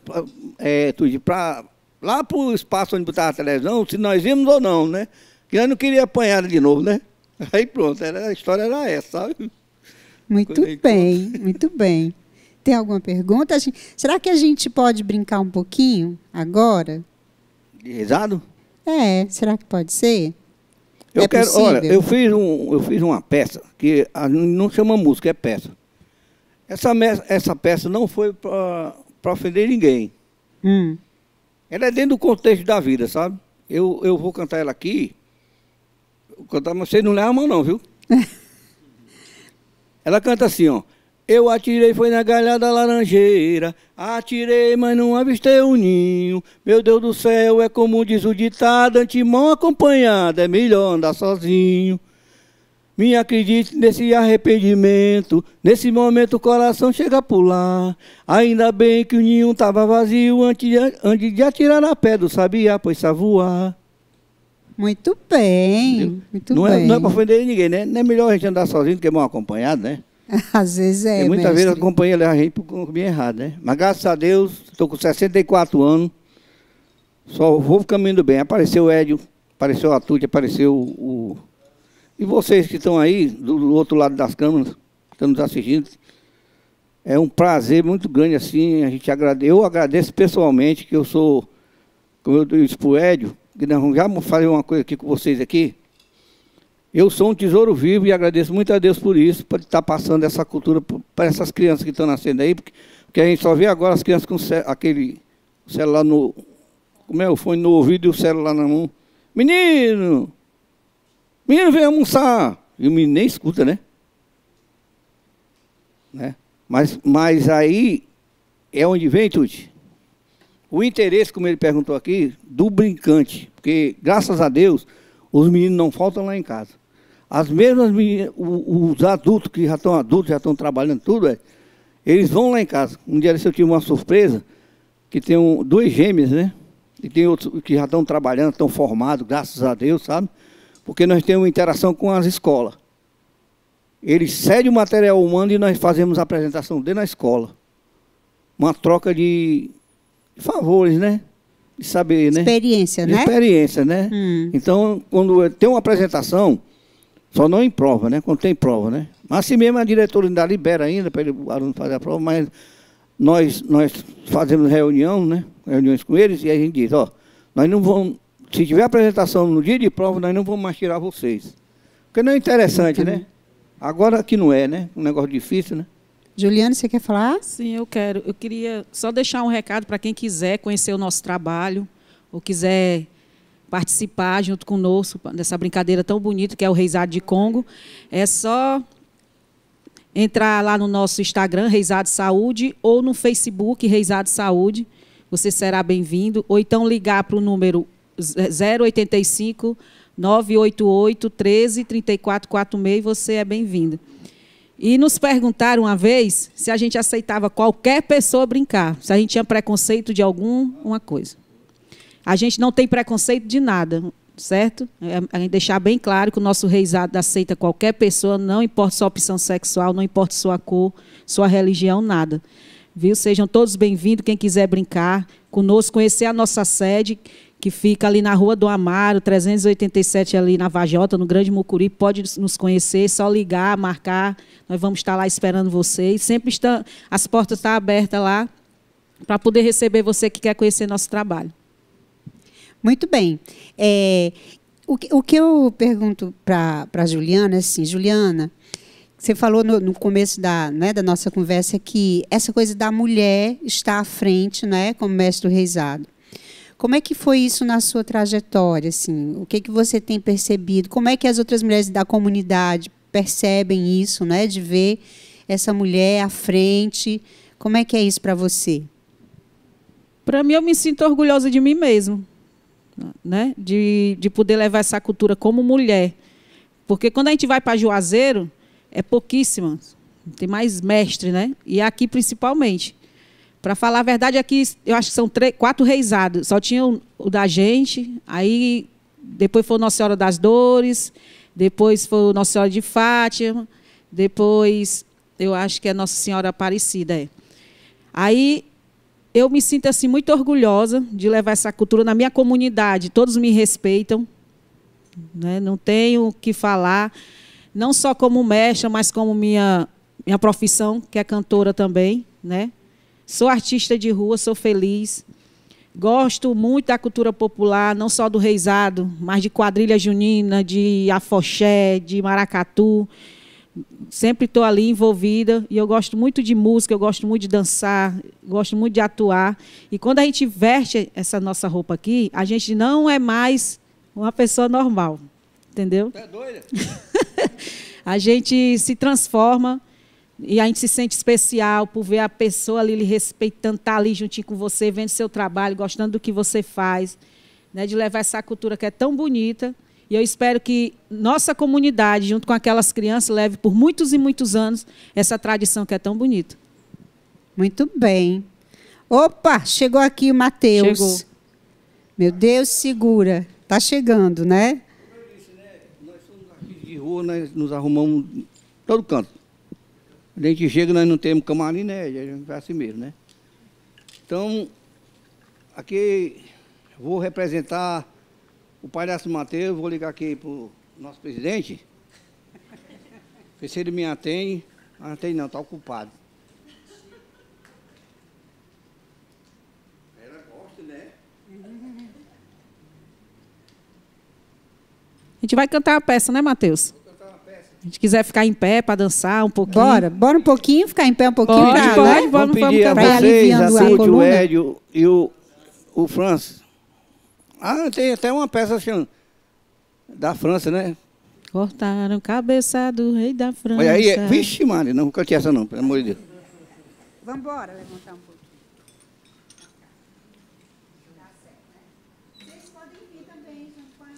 é, tudo, para lá para o espaço onde botava a televisão, se nós íamos ou não, né? Que nós não queríamos apanhar de novo, né? Aí pronto, era, a história era essa, sabe? Muito bem, muito bem. Tem alguma pergunta? Gente, será que a gente pode brincar um pouquinho agora? De risado? É, será que pode ser? Eu é quero, possível? olha, eu fiz, um, eu fiz uma peça, que não chama música, é peça. Essa, essa peça não foi para ofender ninguém. Hum. Ela é dentro do contexto da vida, sabe? Eu, eu vou cantar ela aqui, cantar, mas não leva a mão não, viu? Ela canta assim, ó. Eu atirei, foi na galhada laranjeira. Atirei, mas não avistei o ninho. Meu Deus do céu, é como diz o ditado: antemão acompanhado, é melhor andar sozinho. Me acredite nesse arrependimento. Nesse momento o coração chega a pular. Ainda bem que o ninho tava vazio antes de, antes de atirar na pedra, sabia, pois a voar. Muito bem, muito não é- bem. É, não é para ofender ninguém, né? Não é melhor a gente andar sozinho do que mal acompanhado, né? Às vezes é, e Muitas vezes a companhia leva a gente para o caminho errado, né? Mas graças a Deus, estou com 64 anos, só vou caminhando bem. Apareceu o Édio, apareceu a Tuti, apareceu o... E vocês que estão aí, do outro lado das câmeras, que estão nos assistindo, é um prazer muito grande, assim, a gente agrade... eu agradeço pessoalmente, que eu sou, como eu disse para o Édio, já falei uma coisa aqui com vocês aqui. Eu sou um tesouro vivo e agradeço muito a Deus por isso, por estar passando essa cultura para essas crianças que estão nascendo aí, porque, porque a gente só vê agora as crianças com aquele celular no. Como é o fone no ouvido e o celular na mão. Menino! Menino, vem almoçar! E o menino nem escuta, né? né? Mas, mas aí é onde vem, Tuti? o interesse, como ele perguntou aqui, do brincante. Porque, graças a Deus, os meninos não faltam lá em casa. As mesmas meninas, os adultos que já estão adultos, já estão trabalhando tudo, é, eles vão lá em casa. Um dia eu tive uma surpresa, que tem um, dois gêmeos, né? E tem outros que já estão trabalhando, estão formados, graças a Deus, sabe? Porque nós temos interação com as escolas. Eles cedem o material humano e nós fazemos a apresentação dentro na escola. Uma troca de, favores, né? De saber, né? Experiência, de né? Experiência, né? Hum. Então, quando é, tem uma apresentação, só não em prova, né? Quando tem prova, né? Mas assim mesmo a diretora ainda libera ainda para o aluno fazer a prova, mas nós, nós fazemos reunião, né? Reuniões com eles e a gente diz, ó, nós não vamos, se tiver apresentação no dia de prova, nós não vamos mais tirar vocês. Porque não é interessante, né? Agora que não é, né? Um negócio difícil, né? Juliana, você quer falar? Sim, eu quero. Eu queria só deixar um recado para quem quiser conhecer o nosso trabalho, ou quiser participar junto conosco dessa brincadeira tão bonita que é o Reisado de Congo. É só entrar lá no nosso Instagram, Reisado Saúde, ou no Facebook, Reisado Saúde. Você será bem-vindo. Ou então ligar para o número 085 988 13 3446 e você é bem-vindo. E nos perguntaram uma vez se a gente aceitava qualquer pessoa brincar, se a gente tinha preconceito de alguma coisa. A gente não tem preconceito de nada, certo? É, a gente deixar bem claro que o nosso reisado aceita qualquer pessoa, não importa sua opção sexual, não importa sua cor, sua religião, nada. Viu? Sejam todos bem-vindos, quem quiser brincar conosco, conhecer a nossa sede, que fica ali na Rua do Amaro, 387 ali na Vajota, no Grande Mucuri, pode nos conhecer, só ligar, marcar, nós vamos estar lá esperando vocês. Sempre estão, as portas estão tá abertas lá para poder receber você que quer conhecer nosso trabalho. Muito bem. É, o, que, o, que, eu pergunto para a Juliana, é assim, Juliana, você falou no, no começo da, né, da nossa conversa que essa coisa da mulher estar à frente, né, como mestre do reisado. Como é que foi isso na sua trajetória? Assim? O que, que você tem percebido? Como é que as outras mulheres da comunidade percebem isso, né? de ver essa mulher à frente? Como é que é isso para você? Para mim, eu me sinto orgulhosa de mim mesmo, né? de, de poder levar essa cultura como mulher. Porque quando a gente vai para Juazeiro, é pouquíssima. Tem mais mestre, né? E aqui principalmente. Para falar a verdade, aqui eu acho que são três, quatro reisados. Só tinha o, o da gente, aí depois foi Nossa Senhora das Dores, depois foi Nossa Senhora de Fátima, depois eu acho que é Nossa Senhora Aparecida. É. Aí eu me sinto assim muito orgulhosa de levar essa cultura na minha comunidade. Todos me respeitam, né? não tenho o que falar, não só como mestra, mas como minha, minha profissão, que é cantora também. Né? Sou artista de rua, sou feliz. Gosto muito da cultura popular, não só do reizado, mas de quadrilha junina, de afoxé, de maracatu. Sempre estou ali envolvida e eu gosto muito de música, eu gosto muito de dançar, gosto muito de atuar. E quando a gente veste essa nossa roupa aqui, a gente não é mais uma pessoa normal, entendeu? É doida. a gente se transforma e a gente se sente especial por ver a pessoa ali lhe respeitando, estar tá ali juntinho com você, vendo seu trabalho, gostando do que você faz, né, de levar essa cultura que é tão bonita. E eu espero que nossa comunidade, junto com aquelas crianças, leve por muitos e muitos anos essa tradição que é tão bonita. Muito bem. Opa, chegou aqui o Matheus. Chegou. Meu Deus, segura. Está chegando, né? Como eu disse, né? Nós somos aqui de rua, nós nos arrumamos todo canto. Quando a gente chega, nós não temos camarim, né? A gente vai assim mesmo, né? Então, aqui vou representar o palhaço Mateus, vou ligar aqui para o nosso presidente. Porque se ele me atende, ah, não tem não, está ocupado. Ela gosta, né? A gente vai cantar a peça, né, Matheus? A gente quiser ficar em pé para dançar um pouquinho. Bora, bora um pouquinho, ficar em pé um pouquinho. Pode, pra, pode, né? vamos, vamos pedir vamos, a vocês, a Tude, o Hélio e o, o Francis. Ah, tem até uma peça assim, da França, né? Cortaram cabeça do rei da França. Olha aí, é... vixe, Mari, não cante essa não, pelo amor de Deus. Vamos embora levantar um pouco.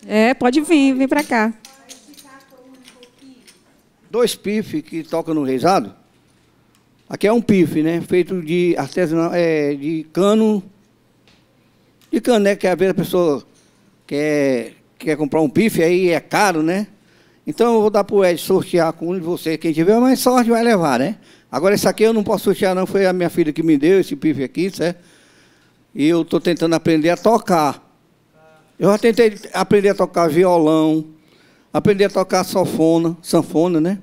É, pode vir, vem para cá dois pifes que tocam no reisado. Aqui é um pife, né? Feito de artesanal, é, de cano. De cano, né? Que às vezes a pessoa quer, quer comprar um pife, aí é caro, né? Então eu vou dar para o Ed sortear com um de vocês. Quem tiver mais sorte vai levar, né? Agora esse aqui eu não posso sortear, não. Foi a minha filha que me deu esse pife aqui, certo? E eu estou tentando aprender a tocar. Eu já tentei aprender a tocar violão, Aprendi a tocar sanfona, sanfona, né?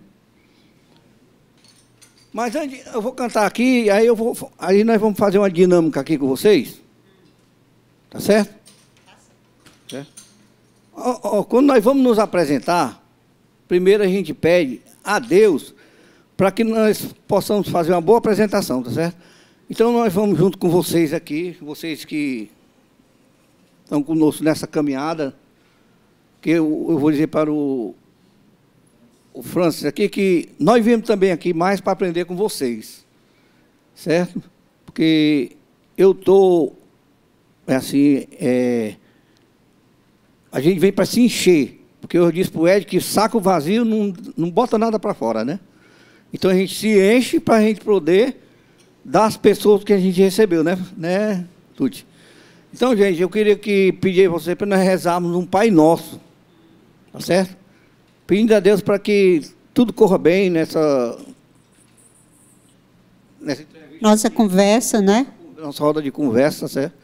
Mas eu vou cantar aqui, aí eu vou, aí nós vamos fazer uma dinâmica aqui com vocês. Tá certo? Tá certo. quando nós vamos nos apresentar, primeiro a gente pede a Deus para que nós possamos fazer uma boa apresentação, tá certo? Então nós vamos junto com vocês aqui, vocês que estão conosco nessa caminhada, que eu, eu vou dizer para o, o Francis aqui que nós viemos também aqui mais para aprender com vocês, certo? Porque eu estou, é assim, é, a gente vem para se encher, porque eu disse para o Ed que saco vazio não, não bota nada para fora, né? Então a gente se enche para a gente poder dar as pessoas que a gente recebeu, né, né Tuti? Então, gente, eu queria que pedir a você para nós rezarmos um Pai Nosso. Tá certo? Pedindo a Deus para que tudo corra bem nessa. nessa nossa conversa, né? Nossa roda de conversa, tá certo?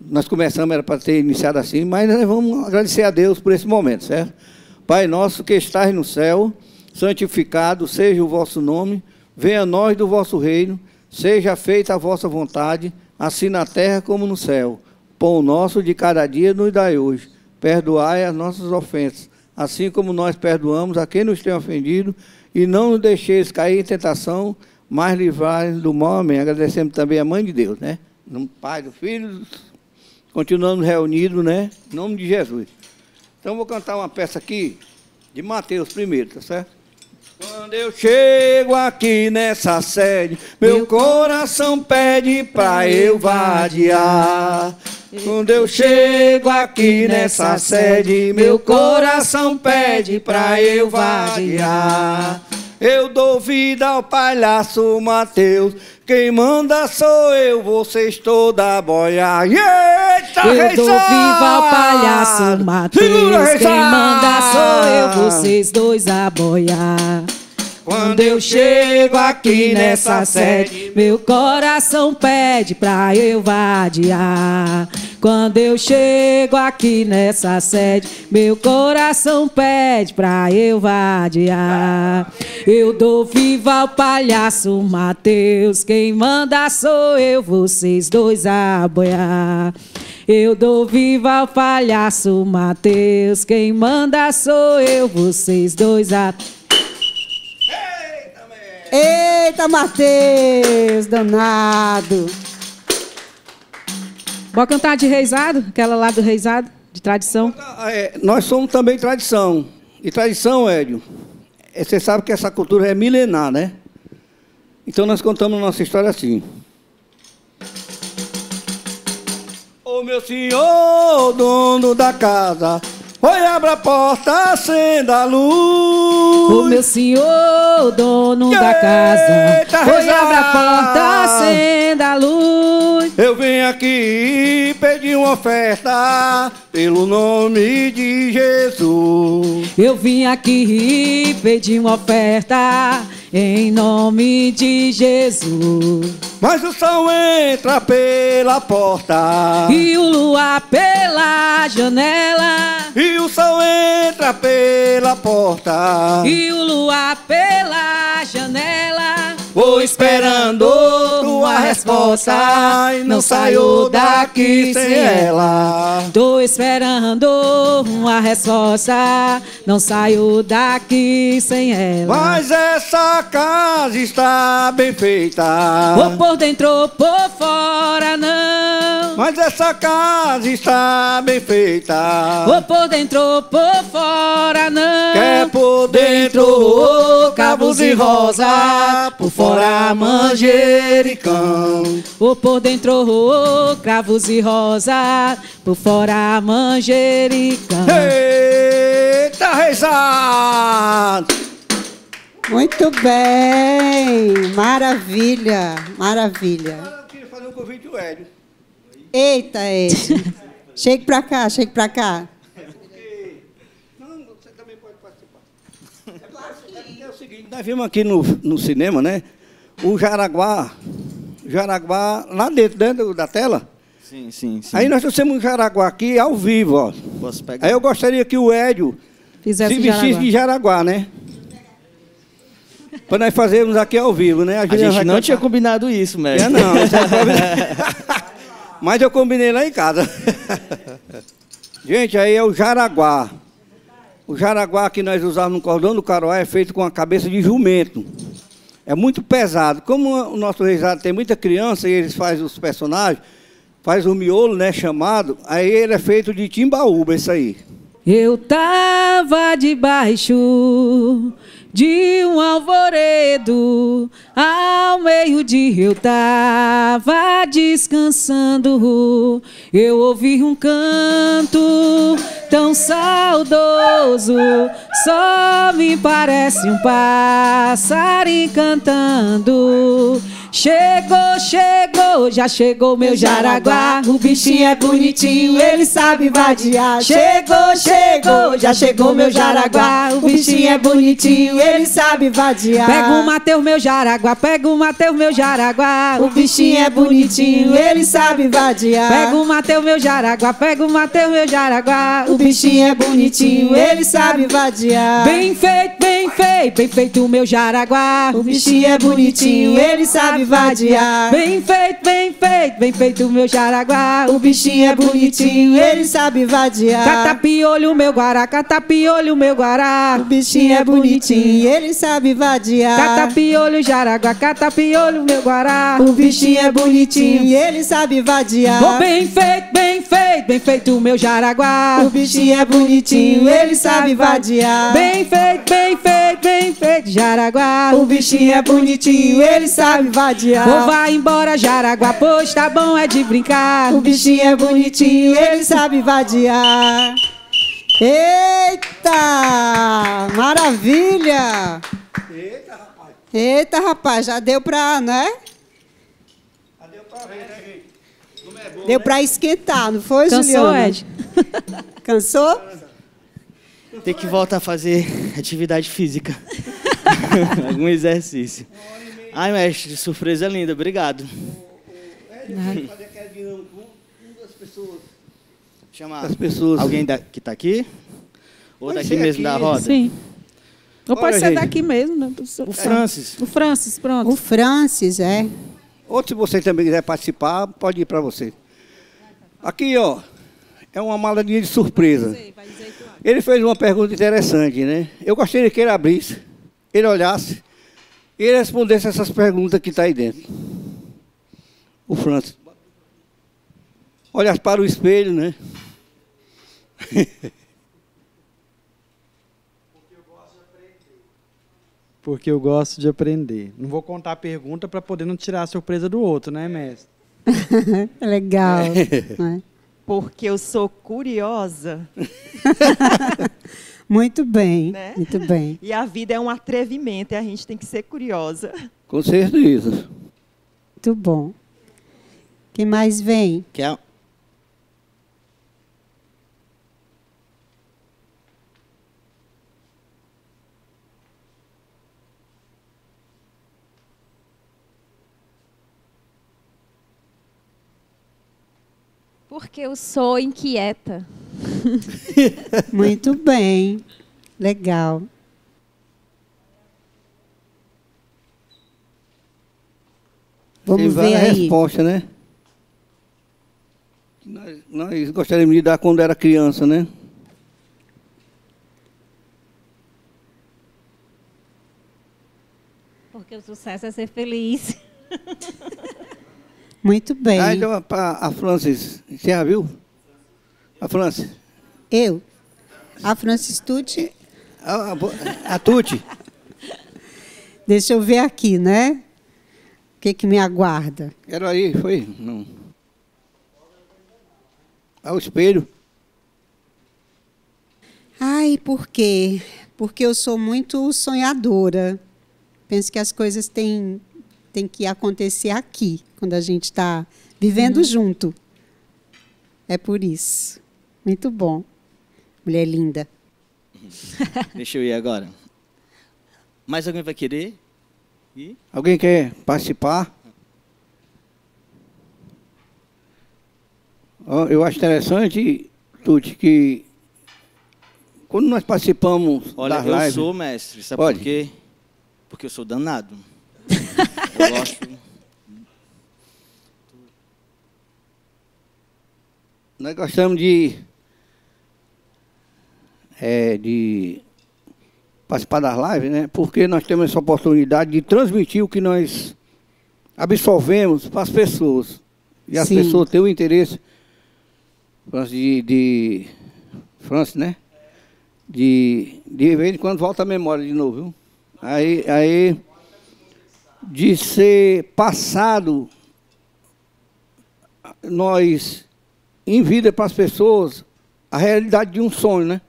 Nós começamos, era para ter iniciado assim, mas nós vamos agradecer a Deus por esse momento, certo? Pai nosso que estás no céu, santificado seja o vosso nome, venha a nós do vosso reino, seja feita a vossa vontade, assim na terra como no céu. Pão nosso de cada dia nos dai hoje Perdoai as nossas ofensas, assim como nós perdoamos a quem nos tem ofendido, e não nos deixeis cair em tentação, mas livrai do mal. Amém. Agradecemos também a Mãe de Deus, né? No Pai, do Filho, continuando reunidos, né? Em nome de Jesus. Então, vou cantar uma peça aqui de Mateus primeiro, tá certo? Quando eu chego aqui nessa sede, meu coração pede pra eu vadiar. Quando eu chego aqui nessa sede, meu coração pede pra eu vadiar. Eu dou vida ao palhaço Mateus quem manda sou eu, vocês toda boia. Eita, eu tô dou viva ao palhaço Matheus. Quem manda sou eu, vocês dois a boiar. Quando eu chego aqui nessa sede, meu coração pede pra eu vadiar. Quando eu chego aqui nessa sede, meu coração pede pra eu vadiar. Eu dou viva ao palhaço Mateus, quem manda sou eu, vocês dois a boiar. Eu dou viva ao palhaço Mateus, quem manda sou eu, vocês dois a boiar. Eita, Matheus, danado. Bora cantar de reizado? Aquela lá do reizado, de tradição? É, nós somos também tradição. E tradição, Hélio, é, você sabe que essa cultura é milenar, né? Então nós contamos nossa história assim. Ô meu senhor, dono da casa, Oi, abra a porta, acenda a luz. O meu senhor, dono Eita, da casa. Rezar. Oi, abra a porta, acenda a luz. Eu vim aqui pedir uma oferta pelo nome de Jesus. Eu vim aqui pedir uma oferta em nome de Jesus. Mas o sol entra pela porta e o luar pela janela. E o sol entra pela porta e o luar pela janela. Vou esperando uma resposta e não saio daqui sem ela. Tô esperando uma resposta, não saio daqui sem ela. Mas essa casa está bem feita. Ou por dentro ou por fora, não. Mas essa casa está bem feita. Ou por dentro ou por fora, não. Quer por dentro, oh, cabos e rosa, por fora fora manjericão. o por dentro oh, oh, cravos e rosa. por fora manjericão. Eita, reisado! Muito bem, maravilha, maravilha. Agora eu queria fazer um convite o Hélio. Eita, Hélio. chegue pra cá, chegue pra cá. Nós vimos aqui no, no cinema, né? O Jaraguá, Jaraguá lá dentro, dentro da tela. Sim, sim, sim. Aí nós trouxemos o Jaraguá aqui ao vivo, ó. Posso pegar? Aí eu gostaria que o Hélio Fizesse se vestisse de Jaraguá, né? Para nós fazermos aqui ao vivo, né? A, a gente não cantar. tinha combinado isso, é, mestre. É, não. Mas eu combinei lá em casa. gente, aí é o Jaraguá. O jaraguá que nós usamos no cordão do Caroá é feito com a cabeça de jumento. É muito pesado. Como o nosso reisado tem muita criança e eles fazem os personagens, faz o miolo, né, chamado, aí ele é feito de timbaúba, isso aí. Eu tava debaixo de um alvoredo ao meio-dia eu tava descansando eu ouvi um canto tão saudoso só me parece um pássaro cantando Chegou, chegou, já chegou meu Jaraguá. O bichinho é bonitinho, ele sabe vadiar. Chegou, chegou, já chegou meu Jaraguá. O bichinho é bonitinho, ele sabe vadiar. Pega o Mateus, meu Jaraguá, pega o Mateus, meu Jaraguá. O bichinho é bonitinho, ele sabe vadiar. Pega o Mateus, meu Jaraguá, pega o Mateus, meu Jaraguá. O bichinho é bonitinho, ele sabe vadiar. Bem feito, bem feito, bem feito o meu Jaraguá. O bichinho é bonitinho, ele sabe vadiar. Bem feito, bem feito, bem feito, o meu jaraguá. O bichinho é bonitinho, ele sabe vadiar. Catapiolho, meu guará, catapiolho, meu guará. O bichinho é bonitinho, ele sabe vadiar. Catapiolho, jaraguá, catapiolho, meu guará. O bichinho é bonitinho, ele sabe vadiar. Oh, bem feito, bem feito, bem feito, o meu jaraguá. O bichinho é bonitinho, ele sabe vadiar. Bem feito, bem feito, bem feito, jaraguá. O bichinho é bonitinho, ele sabe vadiar radial. Ou vai embora, Jaraguá, pois tá bom, é de brincar. O bichinho é bonitinho, ele sabe vadiar. Eita! Maravilha! Eita, rapaz! Eita, rapaz, já deu pra, né? Já deu pra ver, né, gente? É deu né? pra esquentar, não foi, Cansou, Ed. Cansou? Tem que voltar a fazer atividade física. Algum exercício. Ai, mestre, surpresa linda, obrigado. Chamar as pessoas. Alguém da, que está aqui? Ou pode daqui mesmo aqui. da roda? Sim. Ou pode Olha, ser gente. daqui mesmo. Né? O Francis. O Francis, pronto. O Francis, é. Ou se você também quiser participar, pode ir para você. Aqui, ó, é uma maladinha de surpresa. ele fez uma pergunta interessante, né? Eu gostaria que ele abrisse, ele olhasse e ele respondesse essas perguntas que está aí dentro. O Francis. olha para o espelho, né? Porque eu gosto de aprender. Não vou contar a pergunta para poder não tirar a surpresa do outro, né, mestre? Legal. É. Porque eu sou curiosa. Muito bem, né? muito bem. E a vida é um atrevimento e a gente tem que ser curiosa. Com certeza. Muito bom. Quem mais vem? é? Porque eu sou inquieta. Muito bem. Legal. Vamos Tem ver é a resposta, né? Nós, nós gostaríamos de dar quando era criança, né? Porque o sucesso é ser feliz. Muito bem. então, a, a Francis, você já viu? A França. Eu. A Francis Tucci. A, a, a Tucci. Deixa eu ver aqui, né? O que, que me aguarda? Era aí, foi? Não. Ao é espelho. Ai, por quê? Porque eu sou muito sonhadora. Penso que as coisas têm, têm que acontecer aqui, quando a gente está vivendo uhum. junto. É por isso. Muito bom. Mulher linda. Uhum. Deixa eu ir agora. Mais alguém vai querer? Alguém quer participar? Eu acho interessante, Tuti, que quando nós participamos Olha, eu sou mestre, sabe pode? por quê? Porque eu sou danado. eu gosto... Nós gostamos de é, de participar das lives, né? Porque nós temos essa oportunidade de transmitir o que nós absorvemos para as pessoas. E as Sim. pessoas têm o interesse, Francis, de, de né? De, de vez em quando volta a memória de novo, viu? Aí, aí de ser passado nós em vida para as pessoas a realidade de um sonho, né?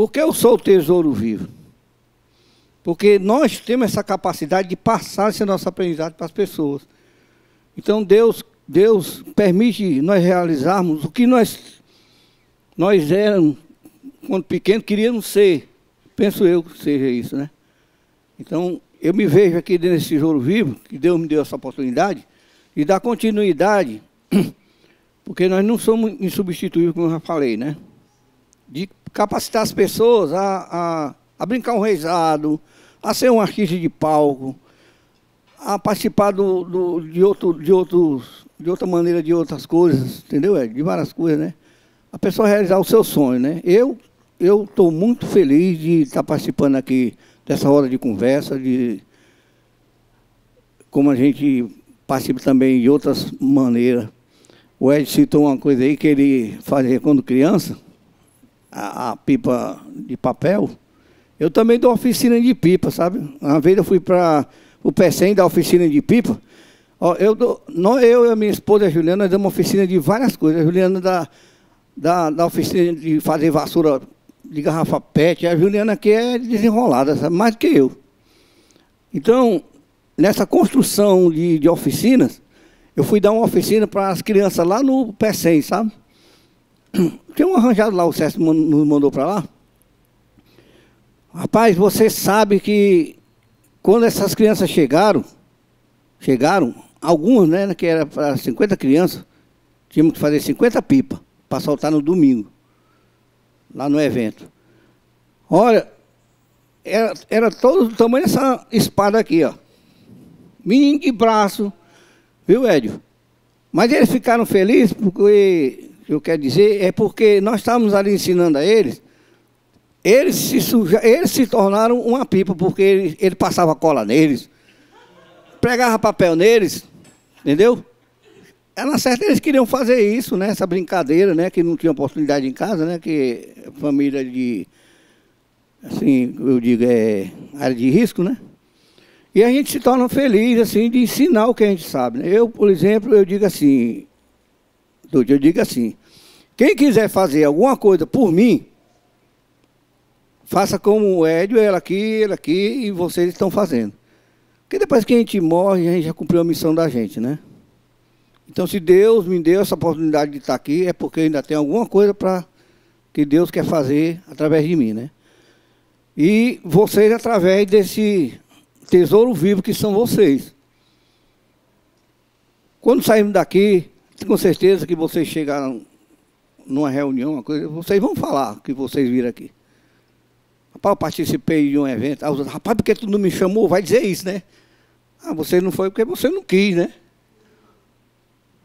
Porque eu sou o tesouro vivo. Porque nós temos essa capacidade de passar esse nosso aprendizado para as pessoas. Então Deus, Deus permite nós realizarmos o que nós, nós éramos, quando pequenos, queríamos ser. Penso eu que seja isso, né? Então, eu me vejo aqui dentro desse tesouro vivo, que Deus me deu essa oportunidade, e dar continuidade, porque nós não somos insubstituíveis, como eu já falei, né? De capacitar as pessoas a, a, a brincar um reizado, a ser um artista de palco, a participar do, do, de, outro, de, outros, de outra maneira, de outras coisas, entendeu? Ed? de várias coisas, né? A pessoa realizar o seu sonho, né? Eu eu estou muito feliz de estar tá participando aqui dessa hora de conversa, de como a gente participa também de outras maneiras. O Ed citou uma coisa aí que ele fazia quando criança a, a pipa de papel, eu também dou oficina de pipa, sabe? Uma vez eu fui para o PECEM da oficina de pipa. Ó, eu, dou, eu e a minha esposa a Juliana nós damos oficina de várias coisas. A Juliana da, da, da oficina de fazer vassoura de garrafa PET. A Juliana aqui é desenrolada, sabe? mais do que eu. Então, nessa construção de, de oficinas, eu fui dar uma oficina para as crianças lá no PECEM, sabe? Tem um arranjado lá, o César nos mandou para lá. Rapaz, você sabe que quando essas crianças chegaram, chegaram, algumas, né, que era para 50 crianças, tínhamos que fazer 50 pipas para soltar no domingo, lá no evento. Olha, era, era todo o tamanho dessa espada aqui, ó. Menino de braço, viu, Edio? Mas eles ficaram felizes porque eu quero dizer, é porque nós estávamos ali ensinando a eles, eles se, suja, eles se tornaram uma pipa, porque ele, ele passava cola neles, pregava papel neles, entendeu? É na certa, eles queriam fazer isso, né? Essa brincadeira, né? Que não tinha oportunidade em casa, né? Que família de, assim, eu digo, é área de risco, né? E a gente se torna feliz, assim, de ensinar o que a gente sabe. Né? Eu, por exemplo, eu digo assim, eu digo assim, quem quiser fazer alguma coisa por mim, faça como o Hélio, ela aqui, ela aqui, e vocês estão fazendo. Porque depois que a gente morre, a gente já cumpriu a missão da gente, né? Então, se Deus me deu essa oportunidade de estar aqui, é porque ainda tem alguma coisa para que Deus quer fazer através de mim, né? E vocês, através desse tesouro vivo que são vocês. Quando sairmos daqui, com certeza que vocês chegaram numa reunião, uma coisa, vocês vão falar que vocês viram aqui. Rapaz, eu participei de um evento. Ah, rapaz, porque tu não me chamou? Vai dizer isso, né? Ah, você não foi porque você não quis, né?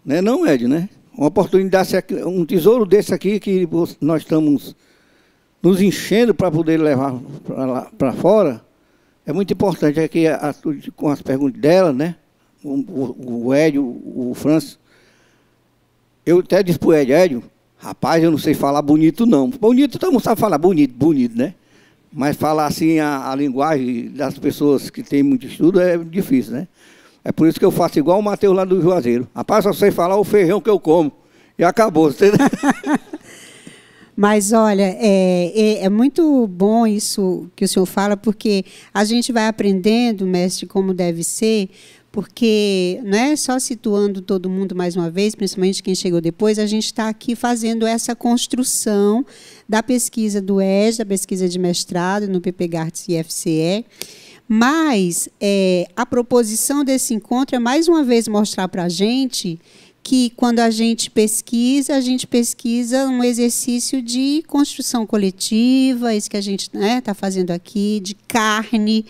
Né não, Ed, né? Uma oportunidade, um tesouro desse aqui que nós estamos nos enchendo para poder levar para fora, é muito importante aqui com as perguntas dela, né? O, o, o Edio, o, o Eu até disse para o Ed, Ed, Rapaz, eu não sei falar bonito, não. Bonito, todo mundo sabe falar bonito, bonito, né? Mas falar assim a, a linguagem das pessoas que têm muito estudo é difícil, né? É por isso que eu faço igual o Mateus lá do Juazeiro. Rapaz, só sei falar o feijão que eu como. E acabou, entendeu? Mas olha, é, é, é, muito bom isso que o senhor fala, porque a gente vai aprendendo, mestre, como deve ser, porque, né, só situando todo mundo mais uma vez, principalmente quem chegou depois, a gente está aqui fazendo essa construção da pesquisa do ES, da pesquisa de mestrado no PPGARTS e FCE. Mas é, a proposição desse encontro é mais uma vez mostrar para a gente que quando a gente pesquisa, a gente pesquisa um exercício de construção coletiva, isso que a gente está né, tá fazendo aqui, de carne,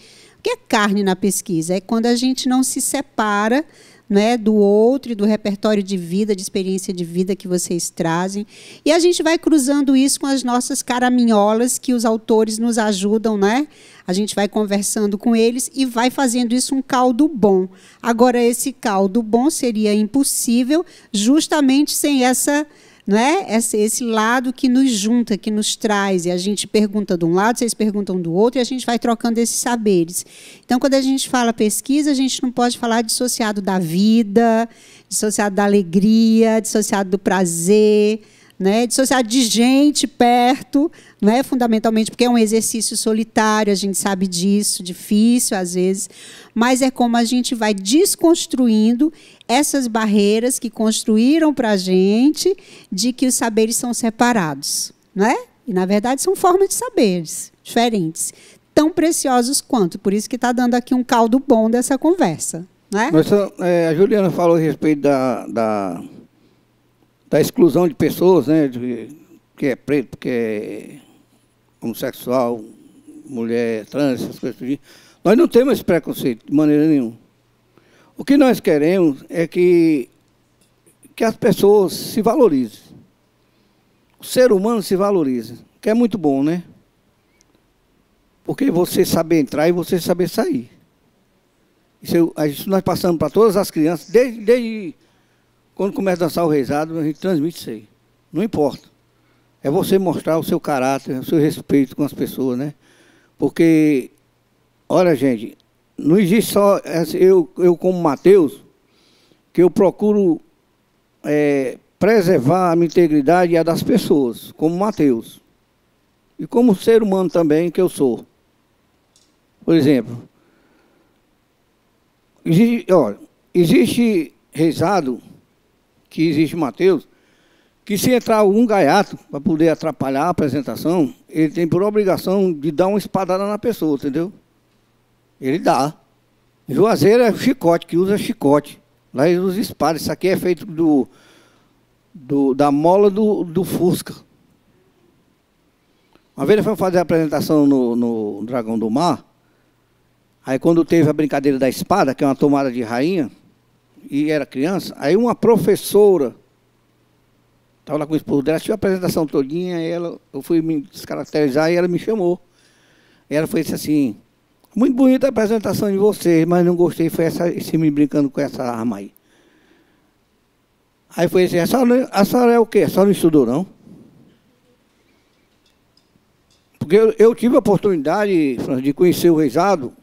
que é carne na pesquisa? É quando a gente não se separa né, do outro e do repertório de vida, de experiência de vida que vocês trazem. E a gente vai cruzando isso com as nossas caraminholas que os autores nos ajudam, né? A gente vai conversando com eles e vai fazendo isso um caldo bom. Agora, esse caldo bom seria impossível justamente sem essa não é? Esse, esse lado que nos junta, que nos traz. E a gente pergunta de um lado, vocês perguntam do outro, e a gente vai trocando esses saberes. Então, quando a gente fala pesquisa, a gente não pode falar dissociado da vida, dissociado da alegria, dissociado do prazer né, sociedade de gente perto, é fundamentalmente porque é um exercício solitário, a gente sabe disso, difícil às vezes, mas é como a gente vai desconstruindo essas barreiras que construíram para a gente de que os saberes são separados, é E na verdade são formas de saberes diferentes, tão preciosos quanto. Por isso que está dando aqui um caldo bom dessa conversa, né? Mas, é, a Juliana falou a respeito da, da da exclusão de pessoas, né, de, que é preto, que é homossexual, mulher trans, essas coisas. Nós não temos esse preconceito de maneira nenhuma. O que nós queremos é que, que as pessoas se valorizem. O ser humano se valorize, que é muito bom, né? Porque você saber entrar e você saber sair. Isso, isso nós passamos para todas as crianças, desde, desde quando começa a dançar o reisado, a gente transmite isso aí. Não importa. É você mostrar o seu caráter, o seu respeito com as pessoas, né? Porque, olha, gente, não existe só. Eu, eu como Mateus, que eu procuro é, preservar a minha integridade e a das pessoas, como Mateus. E como ser humano também que eu sou. Por exemplo, existe, olha, existe reizado que existe Mateus, que se entrar algum gaiato para poder atrapalhar a apresentação, ele tem por obrigação de dar uma espadada na pessoa, entendeu? Ele dá. Juazeiro é chicote, que usa chicote. Lá eles usam espada. Isso aqui é feito do, do da mola do, do Fusca. Uma vez ele foi fazer a apresentação no, no Dragão do Mar. Aí quando teve a brincadeira da espada, que é uma tomada de rainha, e era criança, aí uma professora estava lá com o esposo dela, tinha a apresentação todinha, ela, eu fui me descaracterizar e ela me chamou. Ela foi disse assim, muito bonita a apresentação de vocês, mas não gostei, foi essa, esse me brincando com essa arma aí. Aí foi assim, a senhora, a senhora é o quê? A senhora não estudou, não? Porque eu, eu tive a oportunidade, de conhecer o Reisado,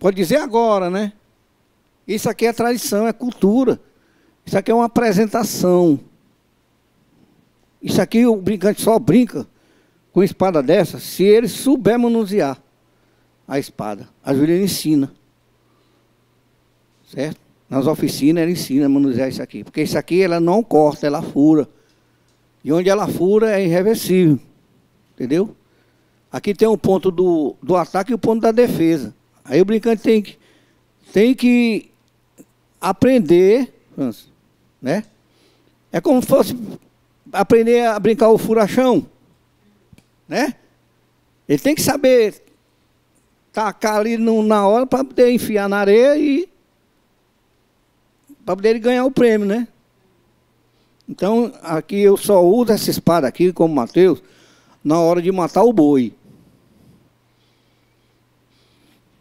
pode dizer agora, né? Isso aqui é tradição, é cultura. Isso aqui é uma apresentação. Isso aqui o brincante só brinca com espada dessa se ele souber manusear a espada. A Júlia ensina. Certo? Nas oficinas ela ensina a manusear isso aqui. Porque isso aqui ela não corta, ela fura. E onde ela fura é irreversível. Entendeu? Aqui tem o um ponto do, do ataque e o ponto da defesa. Aí o brincante tem que, tem que aprender, né? É como se fosse aprender a brincar o furachão, né? Ele tem que saber tacar ali no, na hora para poder enfiar na areia e para poder ganhar o prêmio, né? Então, aqui eu só uso essa espada aqui, como Mateus, na hora de matar o boi.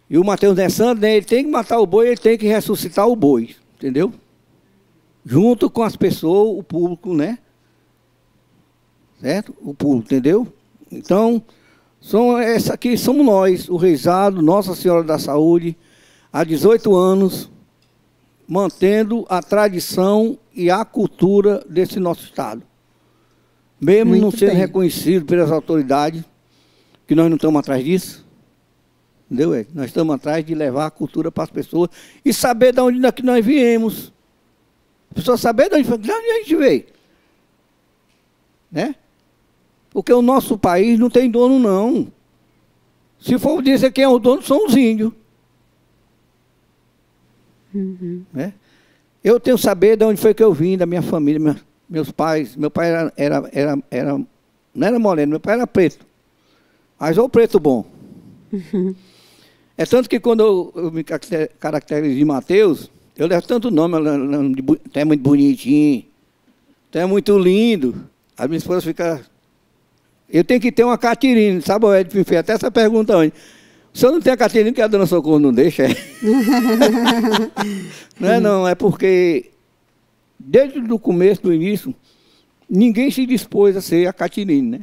E o Mateus Nessando, é né, ele tem que matar o boi, ele tem que ressuscitar o boi, entendeu? Junto com as pessoas, o público, né? Certo? O público, entendeu? Então, são, essa aqui somos nós, o Reisado, Nossa Senhora da Saúde, há 18 anos, mantendo a tradição e a cultura desse nosso Estado. Mesmo Muito não sendo bem. reconhecido pelas autoridades, que nós não estamos atrás disso, Entendeu? É? Nós estamos atrás de levar a cultura para as pessoas e saber de onde que nós viemos. A pessoas saber de onde, de onde a gente veio. Né? Porque o nosso país não tem dono, não. Se for dizer quem é o dono, são os índios. Uhum. Né? Eu tenho que saber de onde foi que eu vim, da minha família, minha, meus pais. Meu pai era, era, era, era, não era moreno, meu pai era preto. Mas o preto bom. Uhum. É tanto que quando eu, me caracterizo de Mateus, eu levo tanto nome, até muito bonitinho, até muito lindo. A minha esposa fica, Eu tenho que ter uma Catirine, sabe, o Ed Fifé? Até essa pergunta onde. Se eu não tenho a Catirine, que a dona Socorro não deixa, é. não é, não, é porque desde o começo, do início, ninguém se dispôs a ser a Catirine, né?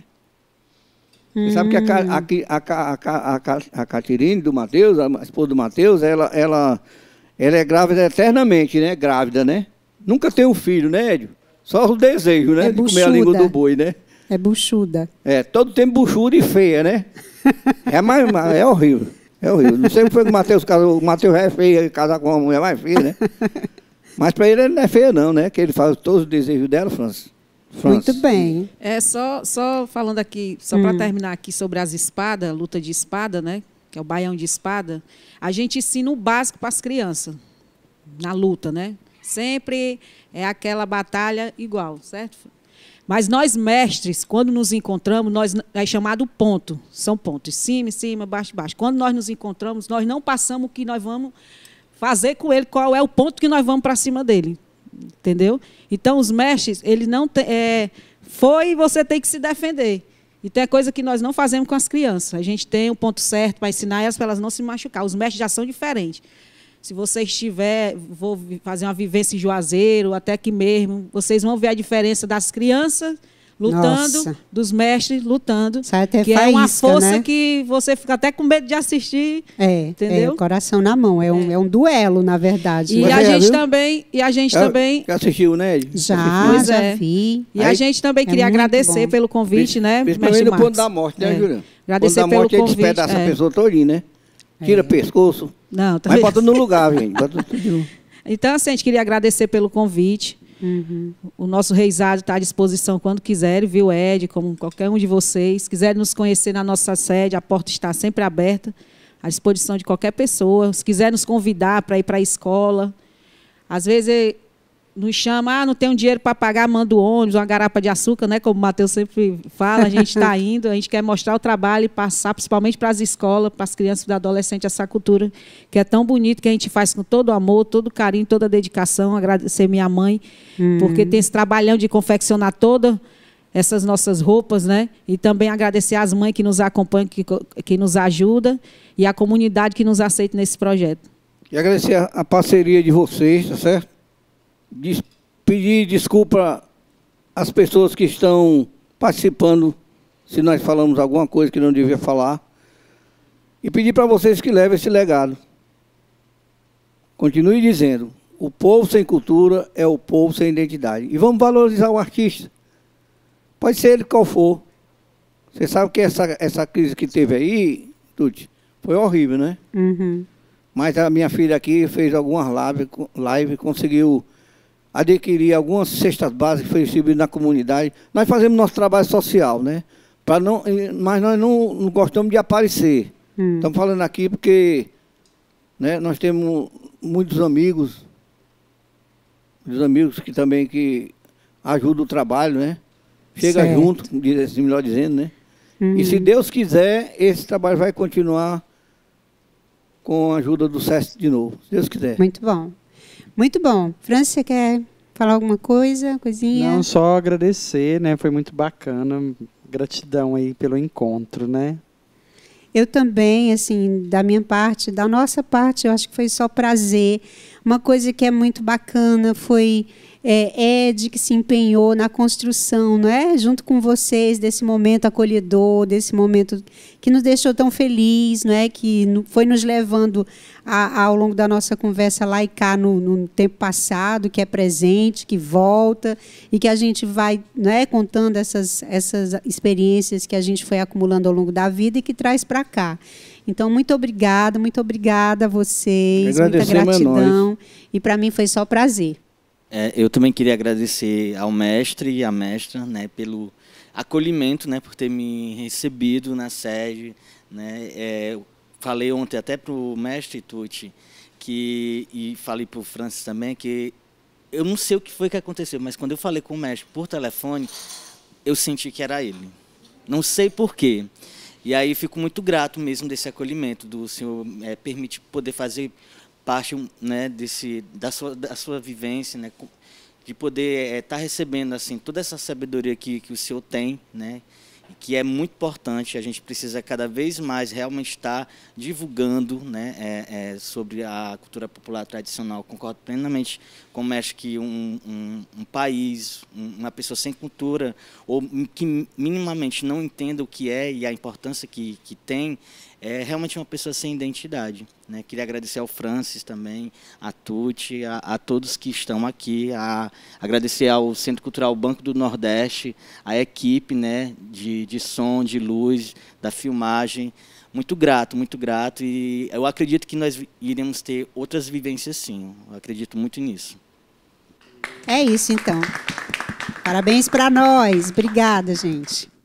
Você sabe que a, a, hum. a, a Catirine do Mateus, a esposa do Mateus, ela, ela, ela é grávida eternamente, né? Grávida, né? Nunca tem um filho, né, Edio? Só o desejo, né? É de comer a língua do boi, né? É buchuda. É, todo tempo buchuda e feia, né? É, mais, é horrível. É horrível. Não sei como foi que o Mateus casou. O Mateus é feio, casar com uma mulher mais feia, né? Mas para ele, ele não é feia, não, né? Que ele faz todos os desejos dela, Francis. Muito bem. É só, só falando aqui, só hum. para terminar aqui sobre as espadas, luta de espada, né? Que é o baião de espada. A gente ensina o básico para as crianças na luta, né? Sempre é aquela batalha igual, certo? Mas nós mestres, quando nos encontramos, nós é chamado ponto, são pontos, cima, cima, baixo, baixo. Quando nós nos encontramos, nós não passamos o que nós vamos fazer com ele, qual é o ponto que nós vamos para cima dele. Entendeu? Então, os mestres, ele não tem. É, foi e você tem que se defender. Então, é coisa que nós não fazemos com as crianças. A gente tem o um ponto certo para ensinar elas para elas não se machucar. Os mestres já são diferentes. Se você estiver, vou fazer uma vivência em Juazeiro, até aqui mesmo, vocês vão ver a diferença das crianças lutando, Nossa. dos mestres lutando. Sai até que faísca, é uma força né? que você fica até com medo de assistir. É, é entendeu? É, o coração na mão, é um, é. é um duelo, na verdade. E né? você a gente viu? também, e a gente Eu, ah, também. assistiu, né? Já, pois já é. vi. E Aí, a gente também é queria agradecer bom. pelo convite, né? Principalmente no ponto da morte, né, é. Juliana? Agradecer ponto da morte, a é convite. Despedaça é. essa pessoa todinha, né? Tira pescoço. Não, tá Mas bota no lugar, gente. Bota tudo. Então, assim, a gente queria agradecer pelo convite. Uhum. O nosso Reisado está à disposição quando quiserem, viu, Ed, como qualquer um de vocês. Quiserem nos conhecer na nossa sede, a porta está sempre aberta, à disposição de qualquer pessoa. Se quiser nos convidar para ir para a escola. Às vezes nos chama, ah, não tem um dinheiro para pagar, manda o ônibus, uma garapa de açúcar, né? Como o Matheus sempre fala, a gente está indo, a gente quer mostrar o trabalho e passar, principalmente para as escolas, para as crianças e para adolescentes, essa cultura que é tão bonita, que a gente faz com todo amor, todo carinho, toda dedicação. Agradecer minha mãe, uhum. porque tem esse trabalhão de confeccionar toda essas nossas roupas, né? E também agradecer às mães que nos acompanham, que, que nos ajuda e a comunidade que nos aceita nesse projeto. E agradecer a, a parceria de vocês, tá certo? pedir desculpa às pessoas que estão participando, se nós falamos alguma coisa que não devia falar, e pedir para vocês que levem esse legado. Continue dizendo: o povo sem cultura é o povo sem identidade. E vamos valorizar o artista. Pode ser ele qual for. Você sabe que essa, essa crise que teve aí, Tuti, foi horrível, né? Uhum. Mas a minha filha aqui fez algumas lives, live, conseguiu adquirir algumas cestas básicas que foi na comunidade. Nós fazemos nosso trabalho social, né? não, mas nós não, não gostamos de aparecer. Hum. Estamos falando aqui porque né, nós temos muitos amigos, muitos amigos que também que ajudam o trabalho, né? Chega certo. junto, melhor dizendo, né? Hum. E se hum. Deus quiser, esse trabalho vai continuar com a ajuda do SESC de novo, se Deus quiser. Muito bom. Muito bom. França, você quer falar alguma coisa, coisinha? Não, só agradecer, né? Foi muito bacana. Gratidão aí pelo encontro, né? Eu também, assim, da minha parte, da nossa parte, eu acho que foi só prazer. Uma coisa que é muito bacana foi é, Ed, que se empenhou na construção, não é? junto com vocês, desse momento acolhedor, desse momento que nos deixou tão feliz, não é? que foi nos levando a, a, ao longo da nossa conversa lá e cá no, no, tempo passado, que é presente, que volta, e que a gente vai não é? contando essas, essas experiências que a gente foi acumulando ao longo da vida e que traz para cá. Então, muito obrigada, muito obrigada a vocês, muita gratidão. e para mim foi só prazer. É, eu também queria agradecer ao mestre e à mestra né, pelo acolhimento, né, por ter me recebido na sede. Né, é, falei ontem até para o mestre Tucci que, e falei para o Francis também que eu não sei o que foi que aconteceu, mas quando eu falei com o mestre por telefone, eu senti que era ele. Não sei porquê. E aí fico muito grato mesmo desse acolhimento, do senhor é, permitir poder fazer parte né, desse, da, sua, da sua vivência, né, de poder estar eh, é, tá recebendo assim toda essa sabedoria que, que o senhor tem, né, que é muito importante. A gente precisa cada vez mais realmente estar tá divulgando né, é, é, sobre a cultura popular tradicional. Concordo plenamente com o mestre que um, um, um país, uma pessoa sem cultura, ou que minimamente não entenda o que é e a importância que, que tem, é realmente uma pessoa sem identidade. Né? Queria agradecer ao Francis também, a Tuti, a, a, todos que estão aqui, a, agradecer ao Centro Cultural Banco do Nordeste, a equipe né, de, de som, de luz, da filmagem. Muito grato, muito grato. E eu acredito que nós iremos ter outras vivências sim. Eu acredito muito nisso. É isso então. Parabéns para nós. Obrigada, gente.